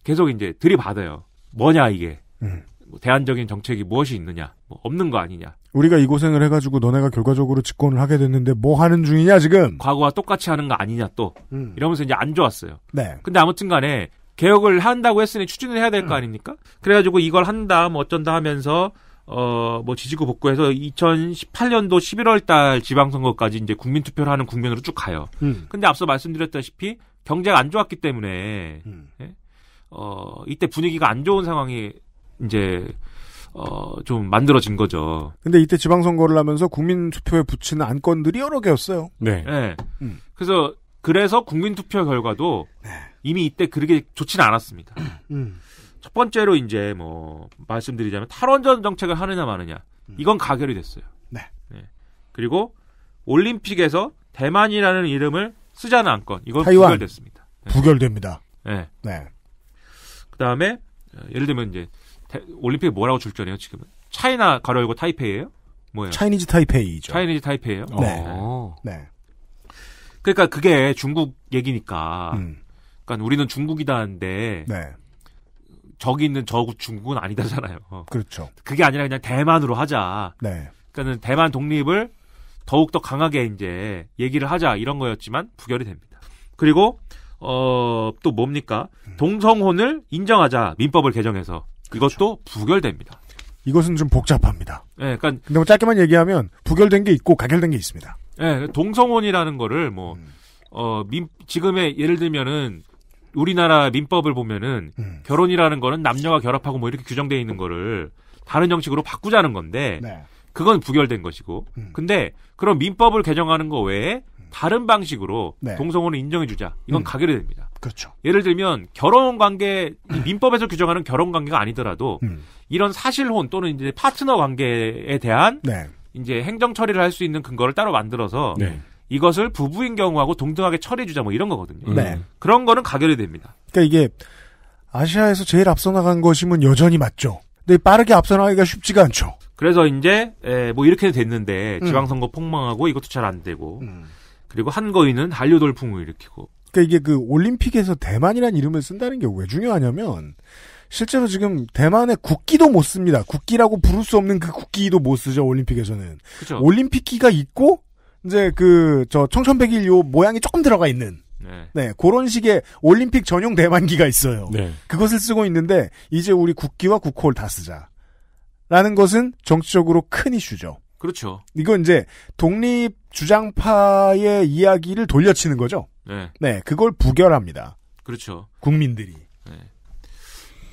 계속 이제 들이받아요. 뭐냐 이게 음. 뭐 대안적인 정책이 무엇이 있느냐 뭐 없는 거 아니냐. 우리가 이 고생을 해가지고 너네가 결과적으로 집권을 하게 됐는데 뭐 하는 중이냐 지금. 과거와 똑같이 하는 거 아니냐 또 음. 이러면서 이제 안 좋았어요. 네. 근데 아무튼간에 개혁을 한다고 했으니 추진을 해야 될 거 아닙니까? 그래가지고 이걸 한다 뭐 어쩐다 하면서 어, 뭐 지지고 복구해서 2018년도 11월 달 지방선거까지 이제 국민투표를 하는 국면으로 쭉 가요. 음. 근데 앞서 말씀드렸다시피 경제가 안 좋았기 때문에, 음. 예? 어, 이때 분위기가 안 좋은 상황이 이제, 어, 좀 만들어진 거죠. 근데 이때 지방선거를 하면서 국민투표에 붙이는 안건들이 여러 개였어요. 네. 예. 음. 그래서, 그래서 국민투표 결과도 네. 이미 이때 그렇게 좋지는 않았습니다. 음. 첫 번째로 이제 뭐 말씀드리자면 탈원전 정책을 하느냐 마느냐 음. 이건 가결이 됐어요. 네. 네. 그리고 올림픽에서 대만이라는 이름을 쓰자는 안건 이건 타이완. 부결됐습니다. 네. 부결됩니다. 네. 네. 그다음에 어, 예를 들면 이제 올림픽 뭐라고 줄줄이에요 지금은 차이나 가로 열고 타이페이예요? 뭐예요? 차이니즈 타이페이죠. 차이니즈 타이페이예요? 네. 오. 어. 네. 그러니까 그게 중국 얘기니까. 음. 그러니까 우리는 중국이다는데 네. 저기 있는 저 중국은 아니다잖아요. 그렇죠. 그게 아니라 그냥 대만으로 하자. 네. 그러니까는 대만 독립을 더욱 더 강하게 이제 얘기를 하자 이런 거였지만 부결이 됩니다. 그리고 어또 뭡니까 음. 동성혼을 인정하자 민법을 개정해서 그렇죠. 이것도 부결됩니다. 이것은 좀 복잡합니다. 예, 네, 그러니까 근데 뭐 짧게만 얘기하면 부결된 게 있고 가결된 게 있습니다. 예, 네, 동성혼이라는 거를 뭐 음. 어, 민, 지금의 예를 들면은 우리나라 민법을 보면은 음. 결혼이라는 거는 남녀가 결합하고 뭐 이렇게 규정되어 있는 거를 다른 형식으로 바꾸자는 건데 네. 그건 부결된 것이고 음. 근데 그런 민법을 개정하는 거 외에 음. 다른 방식으로 네. 동성혼을 인정해주자 이건 음. 가결이 됩니다. 그렇죠. 예를 들면 결혼 관계 민법에서 규정하는 결혼 관계가 아니더라도 음. 이런 사실혼 또는 이제 파트너 관계에 대한 네. 이제 행정 처리를 할 수 있는 근거를 따로 만들어서 네. 이것을 부부인 경우하고 동등하게 처리해주자 뭐 이런 거거든요. 음. 네. 그런 거는 가결이 됩니다. 그러니까 이게 아시아에서 제일 앞서 나간 것이면 여전히 맞죠. 근데 빠르게 앞서 나가기가 쉽지가 않죠. 그래서 이제 에, 예, 뭐 이렇게 됐는데 음. 지방선거 폭망하고 이것도 잘 안 되고 음. 그리고 한거인은 한류 돌풍을 일으키고. 그러니까 이게 그 올림픽에서 대만이란 이름을 쓴다는 게 왜 중요하냐면 실제로 지금 대만의 국기도 못 씁니다. 국기라고 부를 수 없는 그 국기도 못 쓰죠 올림픽에서는. 그쵸. 올림픽기가 있고 이제 그 저 청천백일 요 모양이 조금 들어가 있는 네. 네 그런 식의 올림픽 전용 대만기가 있어요. 네. 그것을 쓰고 있는데 이제 우리 국기와 국호를 다 쓰자라는 것은 정치적으로 큰 이슈죠. 그렇죠. 이건 이제 독립 주장파의 이야기를 돌려치는 거죠. 네. 네, 그걸 부결합니다. 그렇죠. 국민들이. 네.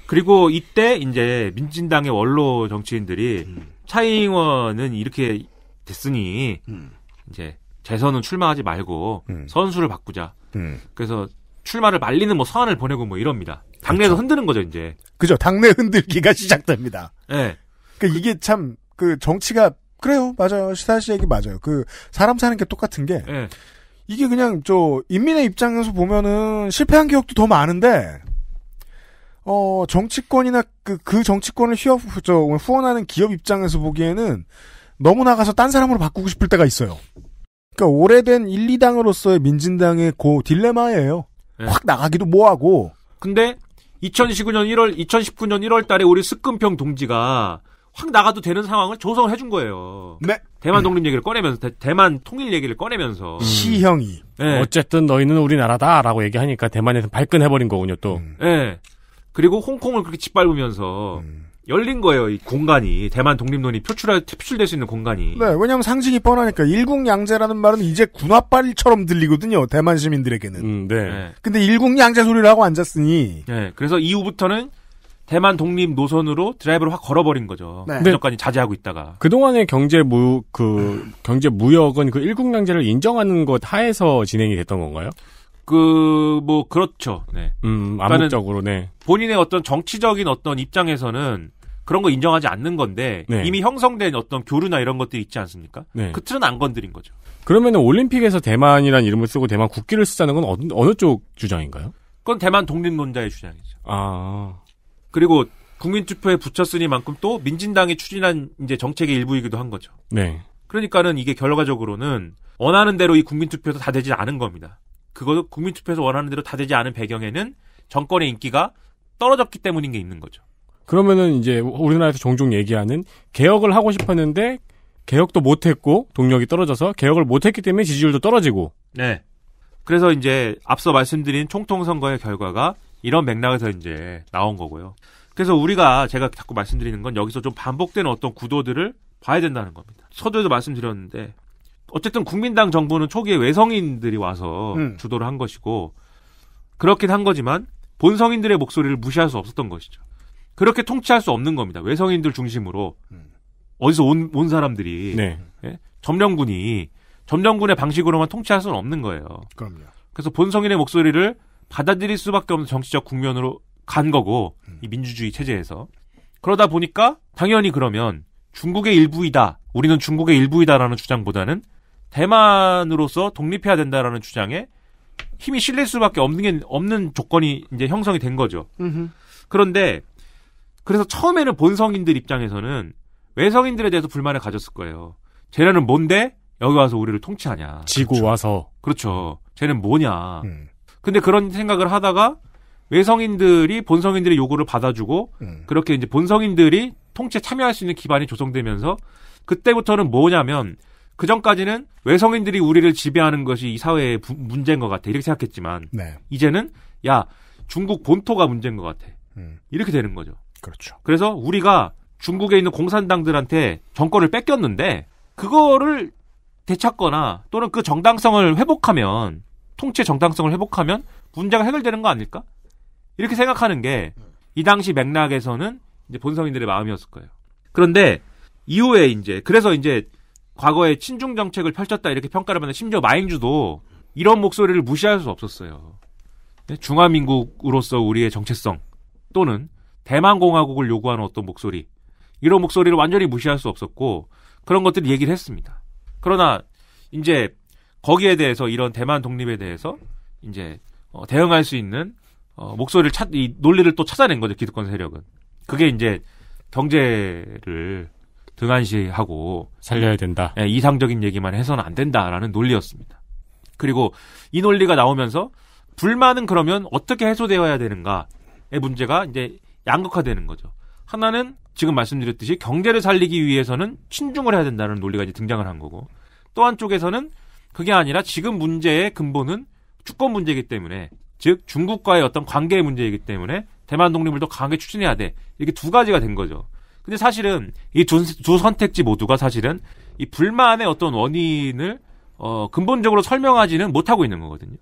그리고 이때 이제 민진당의 원로 정치인들이 음. 차이잉원은 이렇게 됐으니 음. 이제 재선은 출마하지 말고 음. 선수를 바꾸자. 음. 그래서 출마를 말리는 뭐 서한을 보내고 뭐 이럽니다. 당내에서 그렇죠. 흔드는 거죠 이제. 그죠. 당내 흔들기가 시작됩니다. 네. 그 이게 참 그 정치가 그래요. 맞아요. 시사 씨 얘기 맞아요. 그 사람 사는 게 똑같은 게 네. 이게 그냥 저 인민의 입장에서 보면은 실패한 기억도 더 많은데 어 정치권이나 그그 그 정치권을 휘어 저 후원하는 기업 입장에서 보기에는 너무 나가서 딴 사람으로 바꾸고 싶을 때가 있어요. 그러니까 오래된 1, 2당으로서의 민진당의 고 딜레마예요. 네. 확 나가기도 뭐하고. 근데 2019년 1월, 2019년 1월 달에 우리 습금평 동지가 확 나가도 되는 상황을 조성을 해준 거예요. 네. 대만 독립 얘기를 꺼내면서, 대, 만 통일 얘기를 꺼내면서. 음. 시형이. 네. 어쨌든 너희는 우리나라다. 라고 얘기하니까 대만에서 발끈해버린 거군요, 또. 음. 네. 그리고 홍콩을 그렇게 짓밟으면서. 음. 열린 거예요, 이 공간이. 대만 독립론이 표출할, 표출될 수 있는 공간이. 네, 왜냐면 하 상징이 뻔하니까. 일국양제라는 말은 이제 군화빨처럼 들리거든요, 대만 시민들에게는. 음, 네. 네. 근데 일국양제 소리를 하고 앉았으니. 네, 그래서 이후부터는 대만 독립 노선으로 드라이브를 확 걸어버린 거죠. 네. 그까지 자제하고 있다가. 그동안의 경제 무, 그, 경제 무역은 그 일국양제를 인정하는 것 하에서 진행이 됐던 건가요? 그, 뭐, 그렇죠. 네. 음, 암묵적으로, 네. 본인의 어떤 정치적인 어떤 입장에서는 그런 거 인정하지 않는 건데, 네. 이미 형성된 어떤 교류나 이런 것들이 있지 않습니까? 네. 그 틀은 안 건드린 거죠. 그러면 올림픽에서 대만이란 이름을 쓰고 대만 국기를 쓰자는 건 어느, 어느 쪽 주장인가요? 그건 대만 독립론자의 주장이죠. 아. 그리고 국민투표에 붙였으니만큼 또 민진당이 추진한 이제 정책의 일부이기도 한 거죠. 네. 그러니까는 이게 결과적으로는 원하는 대로 이 국민투표도 다 되지 않은 겁니다. 그것도 국민투표에서 원하는 대로 다 되지 않은 배경에는 정권의 인기가 떨어졌기 때문인 게 있는 거죠. 그러면은 이제 우리나라에서 종종 얘기하는 개혁을 하고 싶었는데 개혁도 못했고 동력이 떨어져서 개혁을 못했기 때문에 지지율도 떨어지고. 네. 그래서 이제 앞서 말씀드린 총통선거의 결과가 이런 맥락에서 이제 나온 거고요. 그래서 우리가 제가 자꾸 말씀드리는 건 여기서 좀 반복되는 어떤 구도들을 봐야 된다는 겁니다. 서두에도 말씀드렸는데 어쨌든 국민당 정부는 초기에 외성인들이 와서 음. 주도를 한 것이고 그렇긴 한 거지만 본성인들의 목소리를 무시할 수 없었던 것이죠. 그렇게 통치할 수 없는 겁니다. 외성인들 중심으로 음. 어디서 온, 온 사람들이 네. 예? 점령군이 점령군의 방식으로만 통치할 수는 없는 거예요. 그럼요. 그래서 본성인의 목소리를 받아들일 수밖에 없는 정치적 국면으로 간 거고 음. 이 민주주의 체제에서 그러다 보니까 당연히 그러면 중국의 일부이다. 우리는 중국의 일부이다라는 주장보다는 대만으로서 독립해야 된다라는 주장에 힘이 실릴 수밖에 없는 게 없는 조건이 이제 형성이 된 거죠. 그런데 그래서 처음에는 본성인들 입장에서는 외성인들에 대해서 불만을 가졌을 거예요. 쟤네는 뭔데 여기 와서 우리를 통치하냐? 지고 그렇죠. 와서 그렇죠. 쟤는 뭐냐? 음. 근데 그런 생각을 하다가 외성인들이 본성인들의 요구를 받아주고 음. 그렇게 이제 본성인들이 통치에 참여할 수 있는 기반이 조성되면서 그때부터는 뭐냐면 그 전까지는 외성인들이 우리를 지배하는 것이 이 사회의 부, 문제인 것 같아 이렇게 생각했지만 네. 이제는 야 중국 본토가 문제인 것 같아 음. 이렇게 되는 거죠. 그렇죠. 그래서 우리가 중국에 있는 공산당들한테 정권을 뺏겼는데 그거를 되찾거나 또는 그 정당성을 회복하면 통치 의 정당성을 회복하면 문제가 해결되는 거 아닐까? 이렇게 생각하는 게 이 당시 맥락에서는 이제 본성인들의 마음이었을 거예요. 그런데 이후에 이제 그래서 이제 과거에 친중 정책을 펼쳤다 이렇게 평가를 받는 심지어 마잉주도 이런 목소리를 무시할 수 없었어요. 네, 중화민국으로서 우리의 정체성 또는 대만공화국을 요구하는 어떤 목소리 이런 목소리를 완전히 무시할 수 없었고 그런 것들을 얘기를 했습니다. 그러나 이제 거기에 대해서 이런 대만 독립에 대해서 이제 어, 대응할 수 있는 어, 목소리를 찾, 이 논리를 또 찾아낸 거죠 기득권 세력은. 그게 이제 경제를 등한시하고 살려야 된다. 예, 이상적인 얘기만 해서는 안 된다라는 논리였습니다. 그리고 이 논리가 나오면서 불만은 그러면 어떻게 해소되어야 되는가의 문제가 이제 양극화되는 거죠. 하나는 지금 말씀드렸듯이 경제를 살리기 위해서는 친중을 해야 된다는 논리가 이제 등장을 한 거고 또 한쪽에서는 그게 아니라 지금 문제의 근본은 주권 문제이기 때문에 즉 중국과의 어떤 관계의 문제이기 때문에 대만 독립을 더 강하게 추진해야 돼 이렇게 두 가지가 된 거죠. 근데 사실은 이 두 선택지 모두가 사실은 이 불만의 어떤 원인을 어, 근본적으로 설명하지는 못하고 있는 거거든요.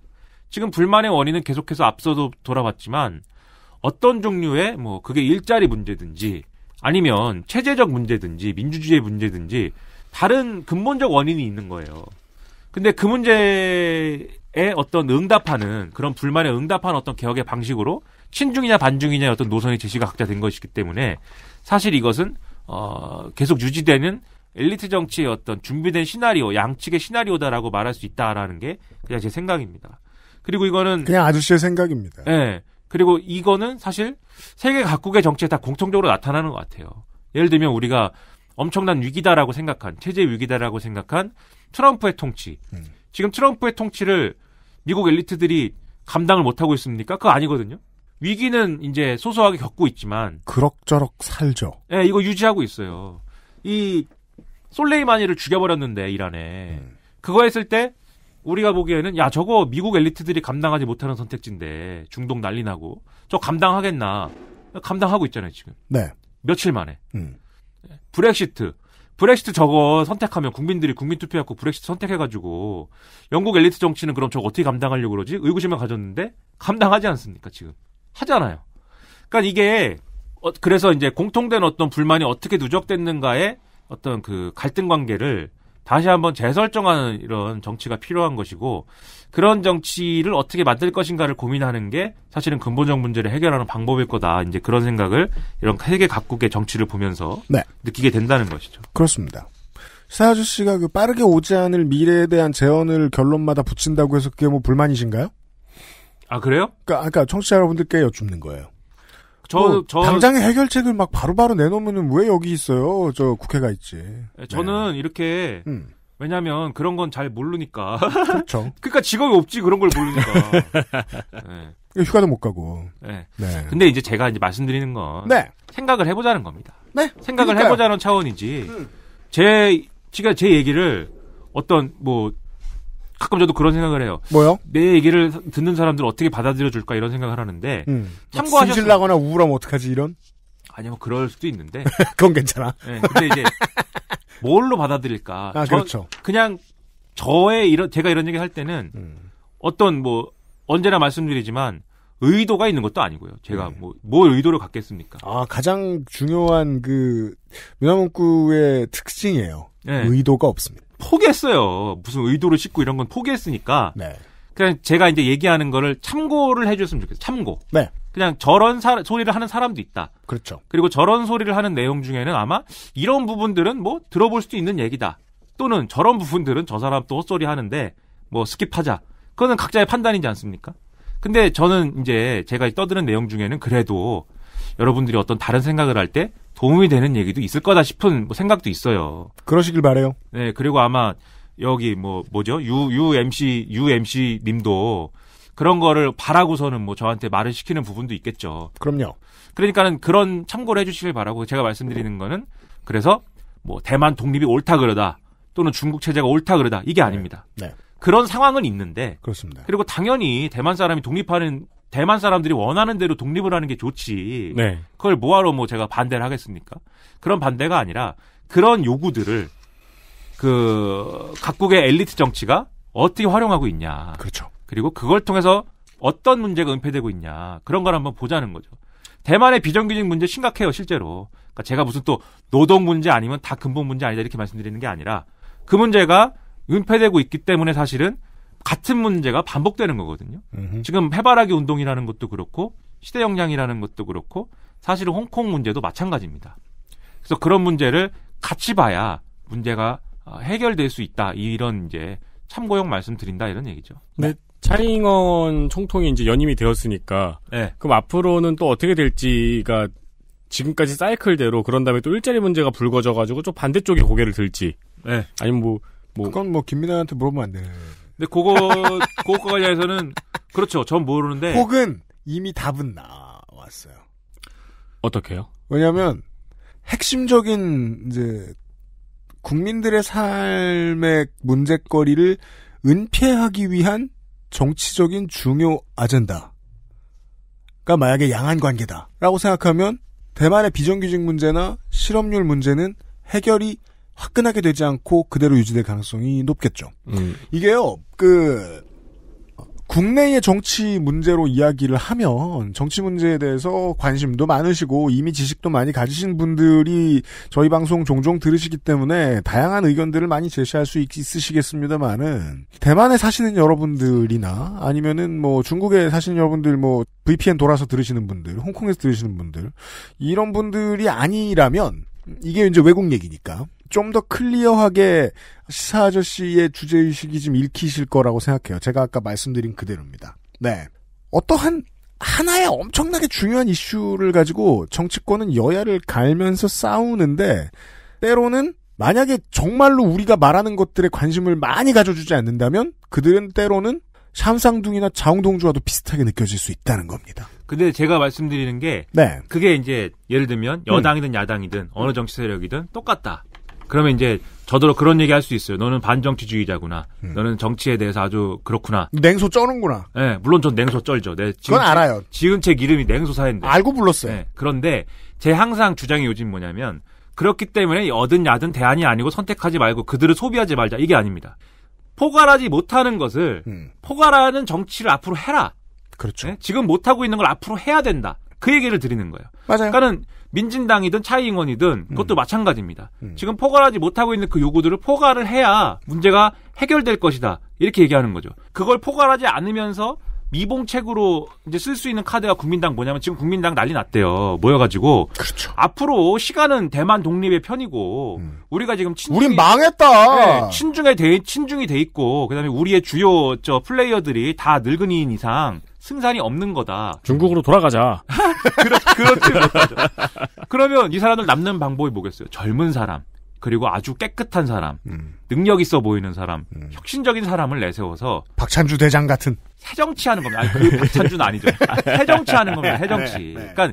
지금 불만의 원인은 계속해서 앞서도 돌아봤지만 어떤 종류의 뭐 그게 일자리 문제든지 아니면 체제적 문제든지 민주주의 문제든지 다른 근본적 원인이 있는 거예요. 근데 그 문제에 어떤 응답하는 그런 불만에 응답하는 어떤 개혁의 방식으로 친중이냐 반중이냐 어떤 노선이 제시가 각자 된 것이기 때문에 사실 이것은 어, 계속 유지되는 엘리트 정치의 어떤 준비된 시나리오, 양측의 시나리오다라고 말할 수 있다라는 게 그냥 제 생각입니다. 그리고 이거는 그냥 아저씨의 생각입니다. 예. 그리고 이거는 사실 세계 각국의 정치에 다 공통적으로 나타나는 것 같아요. 예를 들면 우리가 엄청난 위기다라고 생각한 체제 위기다라고 생각한 트럼프의 통치. 음. 지금 트럼프의 통치를 미국 엘리트들이 감당을 못 하고 있습니까? 그거 아니거든요. 위기는 이제 소소하게 겪고 있지만 그럭저럭 살죠. 예, 이거 유지하고 있어요. 이 솔레이마니를 죽여버렸는데 이란에 음. 그거 했을 때 우리가 보기에는 야 저거 미국 엘리트들이 감당하지 못하는 선택지인데 중동 난리 나고 저 감당하겠나 감당하고 있잖아요 지금. 네. 며칠 만에. 음. 브렉시트. 브렉시트 저거 선택하면 국민들이 국민 투표해갖고 브렉시트 선택해가지고 영국 엘리트 정치는 그럼 저거 어떻게 감당하려고 그러지? 의구심을 가졌는데 감당하지 않습니까 지금? 하잖아요. 그러니까 이게 어, 그래서 이제 공통된 어떤 불만이 어떻게 누적됐는가에 어떤 그 갈등 관계를 다시 한번 재설정하는 이런 정치가 필요한 것이고 그런 정치를 어떻게 만들 것인가를 고민하는 게 사실은 근본적 문제를 해결하는 방법일 거다. 이제 그런 생각을 이런 세계 각국의 정치를 보면서 네. 느끼게 된다는 것이죠. 그렇습니다. 사아주 씨가 그 빠르게 오지 않을 미래에 대한 재언을 결론마다 붙인다고 해서 그게 뭐 불만이신가요? 아 그래요? 그러니까, 그러니까 청취자 여러분들께 여쭙는 거예요. 저, 뭐, 저 당장에 해결책을 막 바로바로 내놓으면 왜 여기 있어요? 저 국회가 있지. 네, 저는 네. 이렇게 음. 왜냐하면 그런 건 잘 모르니까. 그렇죠. 그러니까 직업이 없지 그런 걸 모르니까. 네. 휴가도 못 가고. 네. 네. 근데 이제 제가 이제 말씀드리는 건 네. 생각을 해보자는 겁니다. 네. 생각을 그러니까요. 해보자는 차원이지. 음. 제 제가 제 얘기를 어떤 뭐 가끔 저도 그런 생각을 해요. 뭐요? 내 얘기를 듣는 사람들 어떻게 받아들여 줄까 이런 생각을 하는데 음. 참고하셨 질나거나 우울하면 어떡하지 이런? 아니요, 뭐 그럴 수도 있는데. 그건 괜찮아. 네, 근데 이제 뭘로 받아들일까? 아, 그렇죠. 그냥 저의 이런 제가 이런 얘기 할 때는 음. 어떤 뭐 언제나 말씀드리지만 의도가 있는 것도 아니고요. 제가 네. 뭐, 뭘 의도를 갖겠습니까? 아, 가장 중요한 그, 미나문구의 특징이에요. 네. 의도가 없습니다. 포기했어요. 무슨 의도를 싣고 이런 건 포기했으니까. 네. 그냥 제가 이제 얘기하는 거를 참고를 해줬으면 좋겠어요. 참고. 네. 그냥 저런 사, 소리를 하는 사람도 있다. 그렇죠. 그리고 저런 소리를 하는 내용 중에는 아마 이런 부분들은 뭐 들어볼 수도 있는 얘기다. 또는 저런 부분들은 저 사람 또 헛소리 하는데 뭐 스킵하자. 그거는 각자의 판단이지 않습니까? 근데 저는 이제 제가 떠드는 내용 중에는 그래도 여러분들이 어떤 다른 생각을 할 때 도움이 되는 얘기도 있을 거다 싶은 뭐 생각도 있어요. 그러시길 바래요. 네, 그리고 아마 여기 뭐 뭐죠? 유 UMC UMC 님도 그런 거를 바라고서는 뭐 저한테 말을 시키는 부분도 있겠죠. 그럼요. 그러니까는 그런 참고를 해 주시길 바라고 제가 말씀드리는 거는 그래서 뭐 대만 독립이 옳다 그러다 또는 중국 체제가 옳다 그러다 이게 아닙니다. 네. 네. 그런 상황은 있는데 그렇습니다. 그리고 당연히 대만 사람이 독립하는 대만 사람들이 원하는 대로 독립을 하는 게 좋지. 네. 그걸 뭐하러 뭐 제가 반대를 하겠습니까? 그런 반대가 아니라 그런 요구들을 그 각국의 엘리트 정치가 어떻게 활용하고 있냐. 그렇죠. 그리고 그걸 통해서 어떤 문제가 은폐되고 있냐. 그런 걸 한번 보자는 거죠. 대만의 비정규직 문제 심각해요, 실제로. 그러니까 제가 무슨 또 노동 문제 아니면 다 근본 문제 아니다 이렇게 말씀드리는 게 아니라 그 문제가 은폐되고 있기 때문에 사실은 같은 문제가 반복되는 거거든요. 으흠. 지금 해바라기 운동이라는 것도 그렇고 시대 역량이라는 것도 그렇고 사실은 홍콩 문제도 마찬가지입니다. 그래서 그런 문제를 같이 봐야 문제가 어, 해결될 수 있다. 이런 이제 참고용 말씀드린다 이런 얘기죠. 네. 차잉원 총통이 이제 연임이 되었으니까 네. 그럼 앞으로는 또 어떻게 될지가 지금까지 사이클대로 그런 다음에 또 일자리 문제가 불거져 가지고 좀 반대쪽에 고개를 들지. 네. 아니면 뭐뭐 뭐 그건 뭐 김민아한테 물어보면 안 돼. 근데 그거 그거과 관련해서는 그렇죠. 전 모르는데 혹은 이미 답은 나왔어요. 어떻게요? 왜냐하면 핵심적인 이제 국민들의 삶의 문제거리를 은폐하기 위한 정치적인 중요 아젠다가 만약에 양한 관계다라고 생각하면 대만의 비정규직 문제나 실업률 문제는 해결이 화끈하게 되지 않고 그대로 유지될 가능성이 높겠죠. 음. 이게요, 그, 국내의 정치 문제로 이야기를 하면 정치 문제에 대해서 관심도 많으시고 이미 지식도 많이 가지신 분들이 저희 방송 종종 들으시기 때문에 다양한 의견들을 많이 제시할 수 있으시겠습니다만은 대만에 사시는 여러분들이나 아니면은 뭐 중국에 사시는 여러분들 뭐 VPN 돌아서 들으시는 분들, 홍콩에서 들으시는 분들 이런 분들이 아니라면 이게 이제 외국 얘기니까 좀 더 클리어하게 시사 아저씨의 주제의식이 좀 읽히실 거라고 생각해요. 제가 아까 말씀드린 그대로입니다. 네. 어떠한 하나의 엄청나게 중요한 이슈를 가지고 정치권은 여야를 갈면서 싸우는데 때로는 만약에 정말로 우리가 말하는 것들에 관심을 많이 가져주지 않는다면 그들은 때로는 샴상둥이나 자웅동주와도 비슷하게 느껴질 수 있다는 겁니다. 근데 제가 말씀드리는 게 네. 그게 이제 예를 들면 음. 여당이든 음. 야당이든 어느 정치 세력이든 똑같다. 그러면 이제 저더러 그런 얘기 할 수 있어요. 너는 반정치주의자구나. 음. 너는 정치에 대해서 아주 그렇구나. 냉소 쩌는구나. 예, 네, 물론 전 냉소 쩔죠. 네, 지금, 그건 알아요. 지금책 이름이 냉소사인데. 알고 불렀어요. 네, 그런데 제 항상 주장이 요즘 뭐냐면 그렇기 때문에 얻은 야든 대안이 아니고 선택하지 말고 그들을 소비하지 말자. 이게 아닙니다. 포괄하지 못하는 것을 음. 포괄하는 정치를 앞으로 해라. 그렇죠. 네? 지금 못 하고 있는 걸 앞으로 해야 된다. 그 얘기를 드리는 거예요. 맞아요. 그러니까는 민진당이든 차이잉원이든 음. 그것도 음. 마찬가지입니다. 음. 지금 포괄하지 못하고 있는 그 요구들을 포괄을 해야 문제가 해결될 것이다. 이렇게 얘기하는 거죠. 그걸 포괄하지 않으면서 미봉책으로 이제 쓸 수 있는 카드가 국민당 뭐냐면 지금 국민당 난리 났대요. 모여가지고. 그렇죠. 앞으로 시간은 대만 독립의 편이고 음. 우리가 지금 친. 우린 망했다. 네, 친중에 돼 친중이 돼 있고 그다음에 우리의 주요 저 플레이어들이 다 늙은이인 이상 승산이 없는 거다. 중국으로 돌아가자. 그렇, 그렇죠. 그러면 이사람을 남는 방법이 뭐겠어요? 젊은 사람, 그리고 아주 깨끗한 사람, 음. 능력 있어 보이는 사람, 음. 혁신적인 사람을 내세워서 박찬주 대장 같은 해정치하는 겁니다. 아니, 그 박찬주는 아니죠. 해정치하는 아, 겁니다. 해정치. 네, 네. 그러니까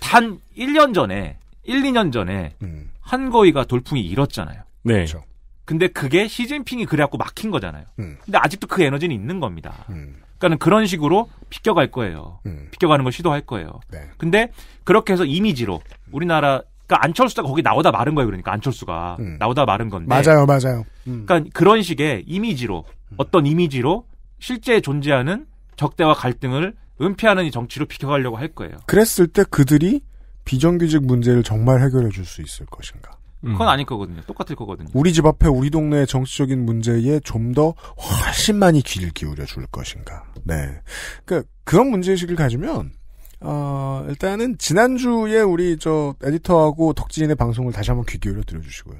단 1년 전에, 1, 2년 전에 음. 한거위가 돌풍이 일었잖아요. 네. 그렇죠. 근데 그게 시진핑이 그래갖고 막힌 거잖아요. 음. 근데 아직도 그 에너지는 있는 겁니다. 음. 그러니까는 그런 식으로 비껴갈 거예요. 음. 비껴가는 걸 시도할 거예요. 네. 근데 그렇게 해서 이미지로 우리나라 그러니까 안철수가 거기 나오다 마른 거예요. 그러니까 안철수가 음. 나오다 마른 건데. 맞아요, 맞아요. 음. 그러니까 그런 식의 이미지로 음. 어떤 이미지로 실제 존재하는 적대와 갈등을 은폐하는 이 정치로 비켜가려고 할 거예요. 그랬을 때 그들이 비정규직 문제를 정말 해결해 줄 수 있을 것인가? 음. 그건 아닐 거거든요. 똑같을 거거든요. 우리 집 앞에 우리 동네의 정치적인 문제에 좀 더 훨씬 많이 귀를 기울여 줄 것인가. 네. 그니까 그런 문제의식을 가지면, 어, 일단은 지난주에 우리 저 에디터하고 덕진의 방송을 다시 한번 귀 기울여 드려주시고요.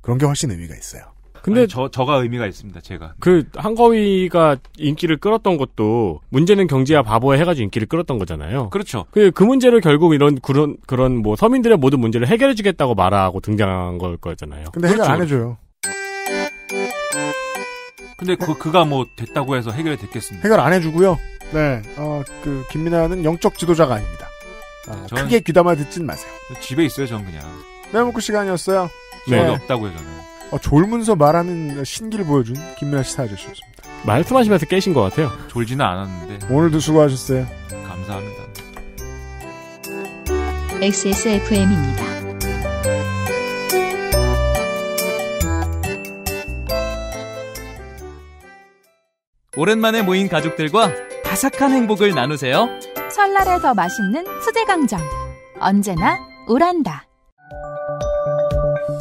그런 게 훨씬 의미가 있어요. 근데 아니, 저 저가 의미가 있습니다. 제가 그 한거위가 인기를 끌었던 것도 문제는 경제야 바보야 해가지고 인기를 끌었던 거잖아요. 그렇죠. 그, 그 문제를 결국 이런 그런 그런 뭐 서민들의 모든 문제를 해결해주겠다고 말하고 등장한 걸 거잖아요. 근데 해결 그렇죠. 안 해줘요. 근데 그 그가 뭐 됐다고 해서 해결이 됐겠습니까? 해결 안 해주고요. 네, 어그 김민아는 영적 지도자가 아닙니다. 아, 크게 귀담아 듣진 마세요. 집에 있어요, 저는 그냥. 매먹크 시간이었어요. 저도 네. 없다고요, 저는. 어, 졸면서 말하는 신기를 보여준 김민아 시사 아저습니다 말씀하시면서 깨신 것 같아요. 졸지는 않았는데. 오늘도 수고하셨어요. 감사합니다. XSFM입니다. 오랜만에 모인 가족들과 바삭한 행복을 나누세요. 설날에 더 맛있는 수제 강정. 언제나 우란다.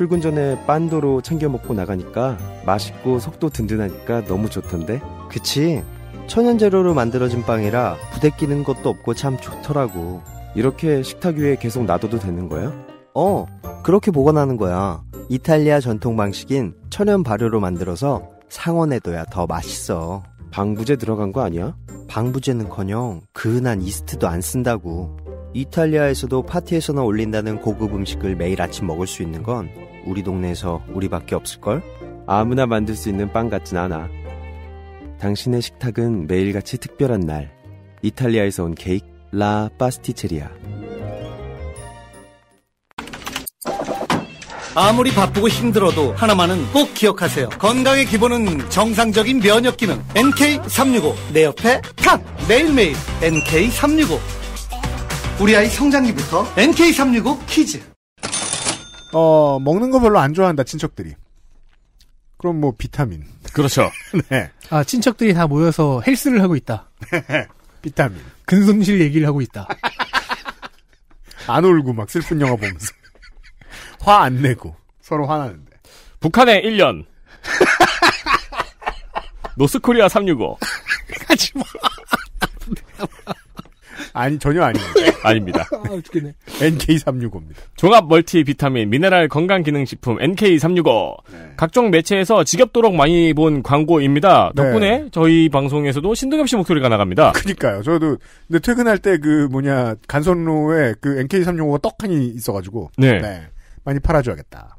출근 전에 빤도로 챙겨 먹고 나가니까 맛있고 속도 든든하니까 너무 좋던데. 그치? 천연 재료로 만들어진 빵이라 부대 끼는 것도 없고 참 좋더라고. 이렇게 식탁 위에 계속 놔둬도 되는 거야? 어, 그렇게 보관하는 거야. 이탈리아 전통 방식인 천연 발효로 만들어서 상온에둬야 더 맛있어. 방부제 들어간 거 아니야? 방부제는커녕 그은한 이스트도 안 쓴다고. 이탈리아에서도 파티에서나 올린다는 고급 음식을 매일 아침 먹을 수 있는 건 우리 동네에서 우리밖에 없을걸? 아무나 만들 수 있는 빵 같진 않아. 당신의 식탁은 매일같이 특별한 날. 이탈리아에서 온 케이크 라 파스티체리아. 아무리 바쁘고 힘들어도 하나만은 꼭 기억하세요. 건강의 기본은 정상적인 면역 기능. NK365. 내 옆에 탁! 매일매일 NK365. 우리 아이 성장기부터 NK365 퀴즈 어, 먹는 거 별로 안 좋아한다, 친척들이. 그럼 뭐 비타민. 그렇죠. 네. 아, 친척들이 다 모여서 헬스를 하고 있다. 비타민. 근손실 얘기를 하고 있다. 안 울고 막 슬픈 영화 보면서. 화 안 내고 서로 화나는데. 북한에 1년. 노스코리아 365. 가지 마. 아니 전혀 아니에요 네, 아닙니다. 아, 죽겠네. NK365입니다. 종합 멀티 비타민 미네랄 건강 기능 식품 NK365. 네. 각종 매체에서 지겹도록 많이 본 광고입니다. 덕분에 네. 저희 방송에서도 신동엽 씨 목소리가 나갑니다. 그니까요. 저도 근데 퇴근할 때 그 뭐냐 간선로에 그 NK365가 떡하니 있어가지고 네. 네. 많이 팔아줘야겠다.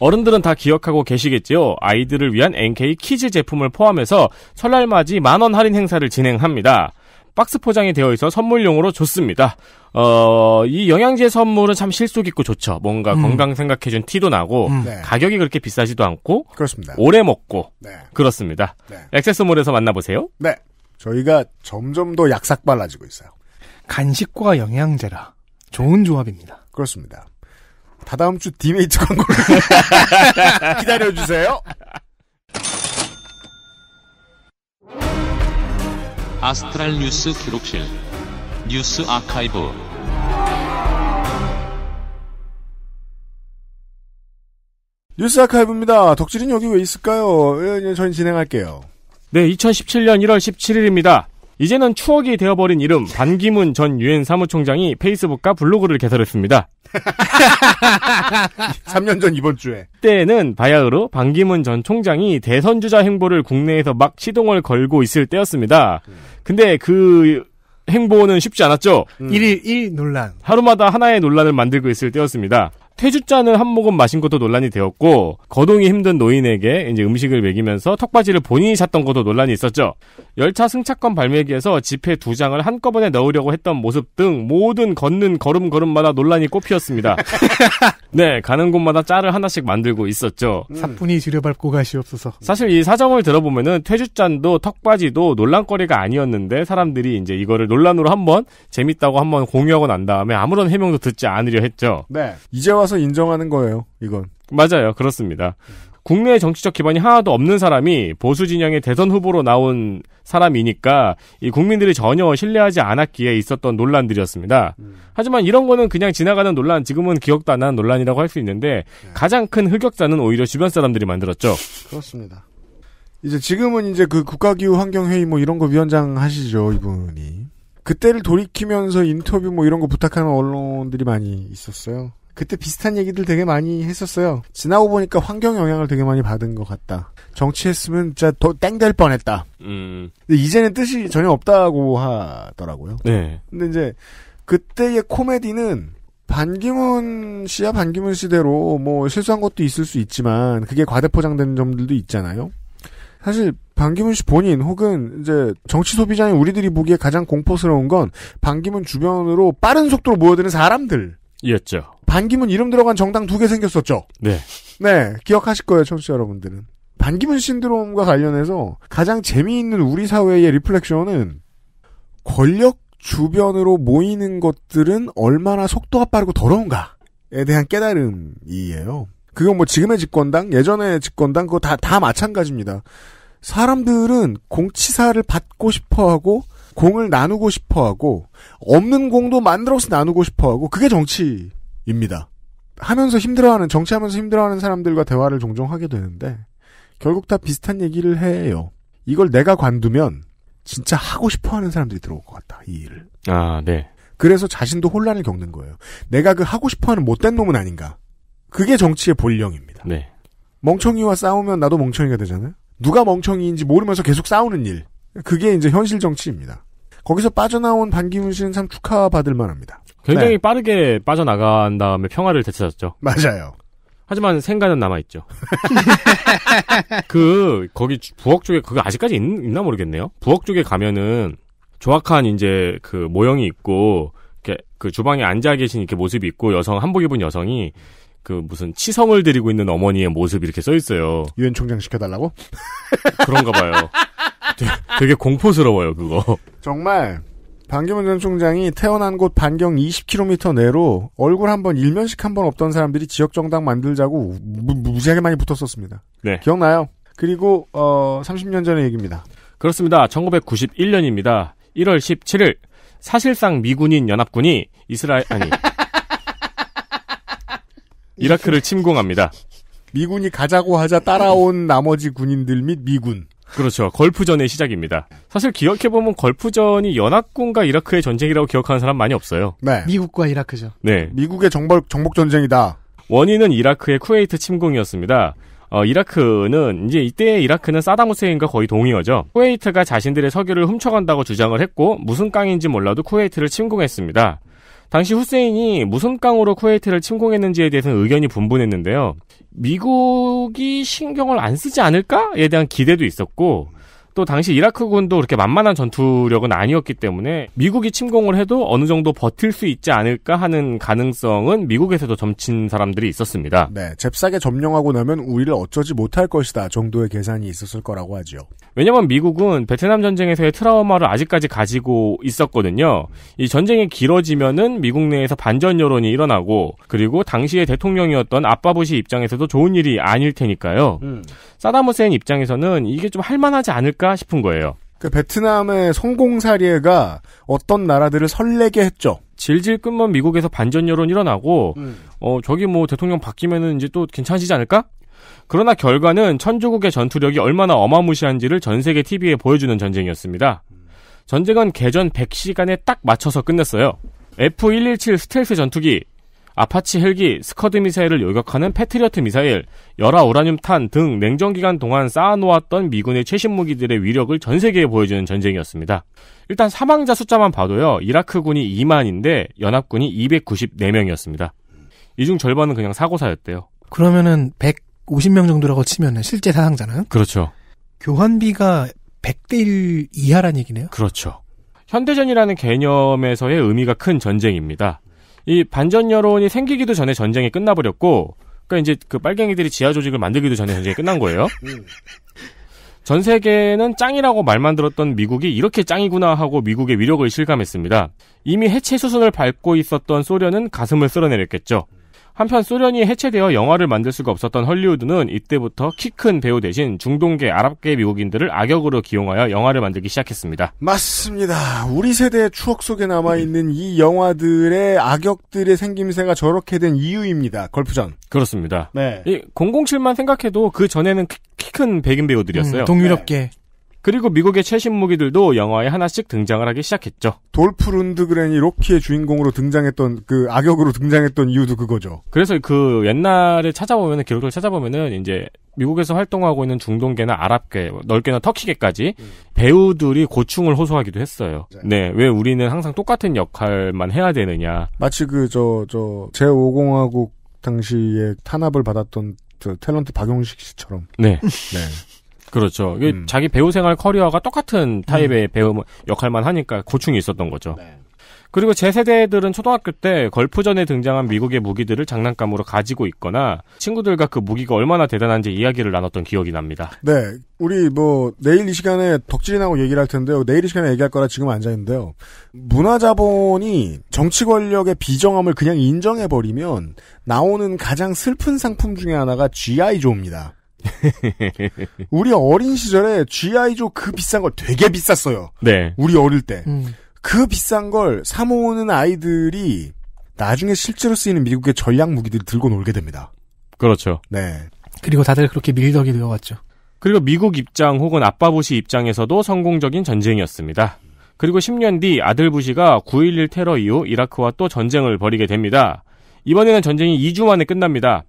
어른들은 다 기억하고 계시겠지요. 아이들을 위한 NK 키즈 제품을 포함해서 설날맞이 만원 할인 행사를 진행합니다. 박스 포장이 되어 있어 선물용으로 좋습니다. 어, 이 영양제 선물은 참 실속 있고 좋죠. 뭔가 음. 건강 생각해준 티도 나고 음. 네. 가격이 그렇게 비싸지도 않고 그렇습니다. 오래 먹고 네. 그렇습니다. 네. 액세스몰에서 만나보세요. 네, 저희가 점점 더 약삭 발라지고 있어요. 간식과 영양제라 좋은 조합입니다. 그렇습니다. 다다음 주 디메이트 광고를 기다려주세요. 아스트랄 뉴스 기록실 뉴스 아카이브 뉴스 아카이브입니다. 덕질인 여기 왜 있을까요? 예, 예, 저희 진행할게요. 네, 2017년 1월 17일입니다. 이제는 추억이 되어버린 이름 반기문 전 유엔 사무총장이 페이스북과 블로그를 개설했습니다. 3년 전 이번 주에. 때는 바야흐로 반기문 전 총장이 대선 주자 행보를 국내에서 막 시동을 걸고 있을 때였습니다. 근데 그 행보는 쉽지 않았죠. 음. 1일 1 논란. 하루마다 하나의 논란을 만들고 있을 때였습니다. 퇴주잔을 한 모금 마신 것도 논란이 되었고 거동이 힘든 노인에게 이제 음식을 먹이면서 턱받이를 본인이 샀던 것도 논란이 있었죠. 열차 승차권 발매기에서 지폐 두 장을 한꺼번에 넣으려고 했던 모습 등 모든 걷는 걸음걸음마다 논란이 꽃피었습니다. 네, 가는 곳마다 짤을 하나씩 만들고 있었죠. 음. 사뿐히 지려밟고 가시옵소서. 사실 이 사정을 들어보면은 퇴주잔도 턱받이도 논란거리가 아니었는데 사람들이 이제 이거를 논란으로 한번 재밌다고 한번 공유하고 난 다음에 아무런 해명도 듣지 않으려 했죠. 네. 이제 와서 인정하는 거예요, 이건. 맞아요. 그렇습니다. 국내 정치적 기반이 하나도 없는 사람이 보수 진영의 대선 후보로 나온 사람이니까 이 국민들이 전혀 신뢰하지 않았기에 있었던 논란들이었습니다. 음. 하지만 이런 거는 그냥 지나가는 논란, 지금은 기억도 안 나는 논란이라고 할 수 있는데 네. 가장 큰흑역자는 오히려 주변 사람들이 만들었죠. 그렇습니다. 이제 지금은 이제 그 국가기후 환경회의 뭐 이런 거 위원장 하시죠, 이분이. 그때를 돌이키면서 인터뷰 뭐 이런 거 부탁하는 언론들이 많이 있었어요. 그때 비슷한 얘기들 되게 많이 했었어요. 지나고 보니까 환경 영향을 되게 많이 받은 것 같다. 정치했으면 진짜 더땡될 뻔했다. 음. 이제는 뜻이 전혀 없다고 하더라고요. 네. 근데 이제 그때의 코미디는 반기문 씨야 반기문 씨대로 뭐 실수한 것도 있을 수 있지만 그게 과대포장되는 점들도 있잖아요. 사실 반기문 씨 본인 혹은 이제 정치 소비자인 우리들이 보기에 가장 공포스러운 건 반기문 주변으로 빠른 속도로 모여드는 사람들. 이었죠. 반기문 이름 들어간 정당 두 개 생겼었죠. 네. 네, 기억하실 거예요, 청취자 여러분들은. 반기문 신드롬과 관련해서 가장 재미있는 우리 사회의 리플렉션은 권력 주변으로 모이는 것들은 얼마나 속도가 빠르고 더러운가에 대한 깨달음이에요. 그건 뭐 지금의 집권당, 예전의 집권당 그거 다다 마찬가지입니다. 사람들은 공치사를 받고 싶어 하고 공을 나누고 싶어 하고, 없는 공도 만들어서 나누고 싶어 하고, 그게 정치입니다. 하면서 힘들어하는, 정치하면서 힘들어하는 사람들과 대화를 종종 하게 되는데, 결국 다 비슷한 얘기를 해요. 이걸 내가 관두면, 진짜 하고 싶어 하는 사람들이 들어올 것 같다, 이 일을. 아, 네. 그래서 자신도 혼란을 겪는 거예요. 내가 그 하고 싶어 하는 못된 놈은 아닌가. 그게 정치의 본령입니다. 네. 멍청이와 싸우면 나도 멍청이가 되잖아요? 누가 멍청이인지 모르면서 계속 싸우는 일. 그게 이제 현실 정치입니다. 거기서 빠져나온 반기문 씨는 참 축하받을 만합니다. 굉장히 네. 빠르게 빠져나간 다음에 평화를 되찾았죠. 맞아요. 하지만 생가는 남아있죠. 그, 거기 부엌 쪽에, 그거 아직까지 있, 나 모르겠네요. 부엌 쪽에 가면은 조악한 이제 그 모형이 있고, 이렇게 그 주방에 앉아 계신 이렇게 모습이 있고, 여성, 한복 입은 여성이 그 무슨 치성을 드리고 있는 어머니의 모습 이렇게 써 있어요. 유엔 총장 시켜달라고? 그런가 봐요. 되게, 네. 되게 공포스러워요 그거. 정말 반기문 전 총장이 태어난 곳 반경 20km 내로 얼굴 한번 일면식 한 번 없던 사람들이 지역 정당 만들자고 무, 무지하게 많이 붙었었습니다. 네. 기억나요? 그리고 어 30년 전의 얘기입니다. 그렇습니다. 1991년입니다. 1월 17일 사실상 미군인 연합군이 이스라엘 아니 이라크를 침공합니다. 미군이 가자고 하자 따라온 나머지 군인들 및 미군. 그렇죠. 걸프전의 시작입니다. 사실 기억해보면 걸프전이 연합군과 이라크의 전쟁이라고 기억하는 사람 많이 없어요. 네. 미국과 이라크죠. 네. 미국의 정벌, 정복 전쟁이다. 원인은 이라크의 쿠웨이트 침공이었습니다. 어, 이라크는 이제 이때 이라크는 사담 후세인과 거의 동의어죠. 쿠웨이트가 자신들의 석유를 훔쳐간다고 주장을 했고 무슨 깡인지 몰라도 쿠웨이트를 침공했습니다. 당시 후세인이 무슨 깡으로 쿠웨이트를 침공했는지에 대해서는 의견이 분분했는데요. 미국이 신경을 안 쓰지 않을까에 대한 기대도 있었고 또 당시 이라크군도 그렇게 만만한 전투력은 아니었기 때문에 미국이 침공을 해도 어느 정도 버틸 수 있지 않을까 하는 가능성은 미국에서도 점친 사람들이 있었습니다. 네, 잽싸게 점령하고 나면 우리를 어쩌지 못할 것이다 정도의 계산이 있었을 거라고 하죠. 왜냐면 미국은 베트남 전쟁에서의 트라우마를 아직까지 가지고 있었거든요. 이 전쟁이 길어지면은 미국 내에서 반전 여론이 일어나고 그리고 당시의 대통령이었던 아빠부시 입장에서도 좋은 일이 아닐 테니까요. 음. 사다무센 입장에서는 이게 좀 할만하지 않을까 않을까 싶은 거예요. 그 베트남의 성공 사례가 어떤 나라들을 설레게 했죠. 질질 끝면 미국에서 반전 여론 일어나고 음. 어 저기 뭐 대통령 바뀌면은 이제 또 괜찮아지지 않을까? 그러나 결과는 천주국의 전투력이 얼마나 어마무시한지를 전 세계 TV에 보여주는 전쟁이었습니다. 전쟁은 개전 100시간에 딱 맞춰서 끝냈어요. F-117 스텔스 전투기, 아파치 헬기, 스커드 미사일을 요격하는 패트리어트 미사일, 열화 우라늄 탄등 냉전 기간 동안 쌓아놓았던 미군의 최신 무기들의 위력을 전 세계에 보여주는 전쟁이었습니다. 일단 사망자 숫자만 봐도요, 이라크군이 2만인데 연합군이 294명이었습니다. 이 중 절반은 그냥 사고사였대요. 그러면은 150명 정도라고 치면은 실제 사상자는? 그렇죠. 교환비가 100대1 이하란 얘기네요? 그렇죠. 현대전이라는 개념에서의 의미가 큰 전쟁입니다. 이 반전 여론이 생기기도 전에 전쟁이 끝나버렸고, 그러니까 이제 그 빨갱이들이 지하 조직을 만들기도 전에 전쟁이 끝난 거예요. 음. 전 세계는 짱이라고 말만 들었던 미국이 이렇게 짱이구나 하고 미국의 위력을 실감했습니다. 이미 해체 수순을 밟고 있었던 소련은 가슴을 쓸어내렸겠죠. 한편 소련이 해체되어 영화를 만들 수가 없었던 헐리우드는 이때부터 키 큰 배우 대신 중동계 아랍계 미국인들을 악역으로 기용하여 영화를 만들기 시작했습니다. 맞습니다. 우리 세대의 추억 속에 남아있는 이 영화들의 악역들의 생김새가 저렇게 된 이유입니다. 걸프전. 그렇습니다. 네. 007만 생각해도 그 전에는 키 큰 백인 배우들이었어요. 음, 동유럽계. 네. 그리고 미국의 최신 무기들도 영화에 하나씩 등장을 하기 시작했죠. 돌프 룬드그렌이 로키의 주인공으로 등장했던 그 악역으로 등장했던 이유도 그거죠. 그래서 그 옛날에 찾아보면은 기록을 찾아보면은 이제 미국에서 활동하고 있는 중동계나 아랍계, 넓게나 터키계까지 음. 배우들이 고충을 호소하기도 했어요. 네, 네 왜 우리는 항상 똑같은 역할만 해야 되느냐. 마치 그 저 저 제5공화국 당시에 탄압을 받았던 저 탤런트 박용식 씨처럼. 네. 네. 그렇죠. 음. 자기 배우 생활 커리어가 똑같은 타입의 음. 배우 역할만 하니까 고충이 있었던 거죠. 네. 그리고 제 세대들은 초등학교 때 걸프전에 등장한 미국의 무기들을 장난감으로 가지고 있거나 친구들과 그 무기가 얼마나 대단한지 이야기를 나눴던 기억이 납니다. 네. 우리 뭐 내일 이 시간에 덕질이나고 얘기를 할 텐데요. 내일 이 시간에 얘기할 거라 지금 앉아 있는데요. 문화 자본이 정치 권력의 비정함을 그냥 인정해 버리면 나오는 가장 슬픈 상품 중에 하나가 GI 조입니다. 우리 어린 시절에 GI조 그 비싼 걸 되게 비쌌어요. 네. 우리 어릴 때. 음. 그 비싼 걸 사모으는 아이들이 나중에 실제로 쓰이는 미국의 전략 무기들 을 들고 놀게 됩니다. 그렇죠. 네. 그리고 다들 그렇게 밀덕이 되어왔죠. 그리고 미국 입장 혹은 아빠 부시 입장에서도 성공적인 전쟁이었습니다. 그리고 10년 뒤 아들 부시가 9.11 테러 이후 이라크와 또 전쟁을 벌이게 됩니다. 이번에는 전쟁이 2주 만에 끝납니다.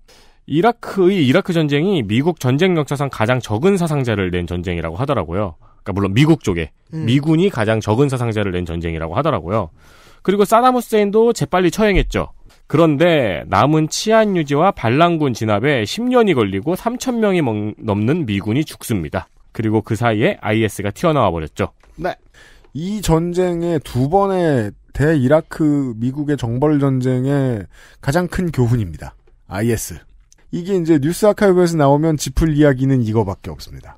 이라크의 이라크 전쟁이 미국 전쟁 역사상 가장 적은 사상자를 낸 전쟁이라고 하더라고요. 그러니까 물론 미국 쪽에 음. 미군이 가장 적은 사상자를 낸 전쟁이라고 하더라고요. 그리고 사담 후세인도 재빨리 처형했죠. 그런데 남은 치안 유지와 반란군 진압에 10년이 걸리고 3천 명이 넘는 미군이 죽습니다. 그리고 그 사이에 IS가 튀어나와 버렸죠. 네. 이 전쟁의 두 번의 대이라크 미국의 정벌 전쟁의 가장 큰 교훈입니다. IS. 이게 이제 뉴스 아카이브에서 나오면 짚을 이야기는 이거밖에 없습니다.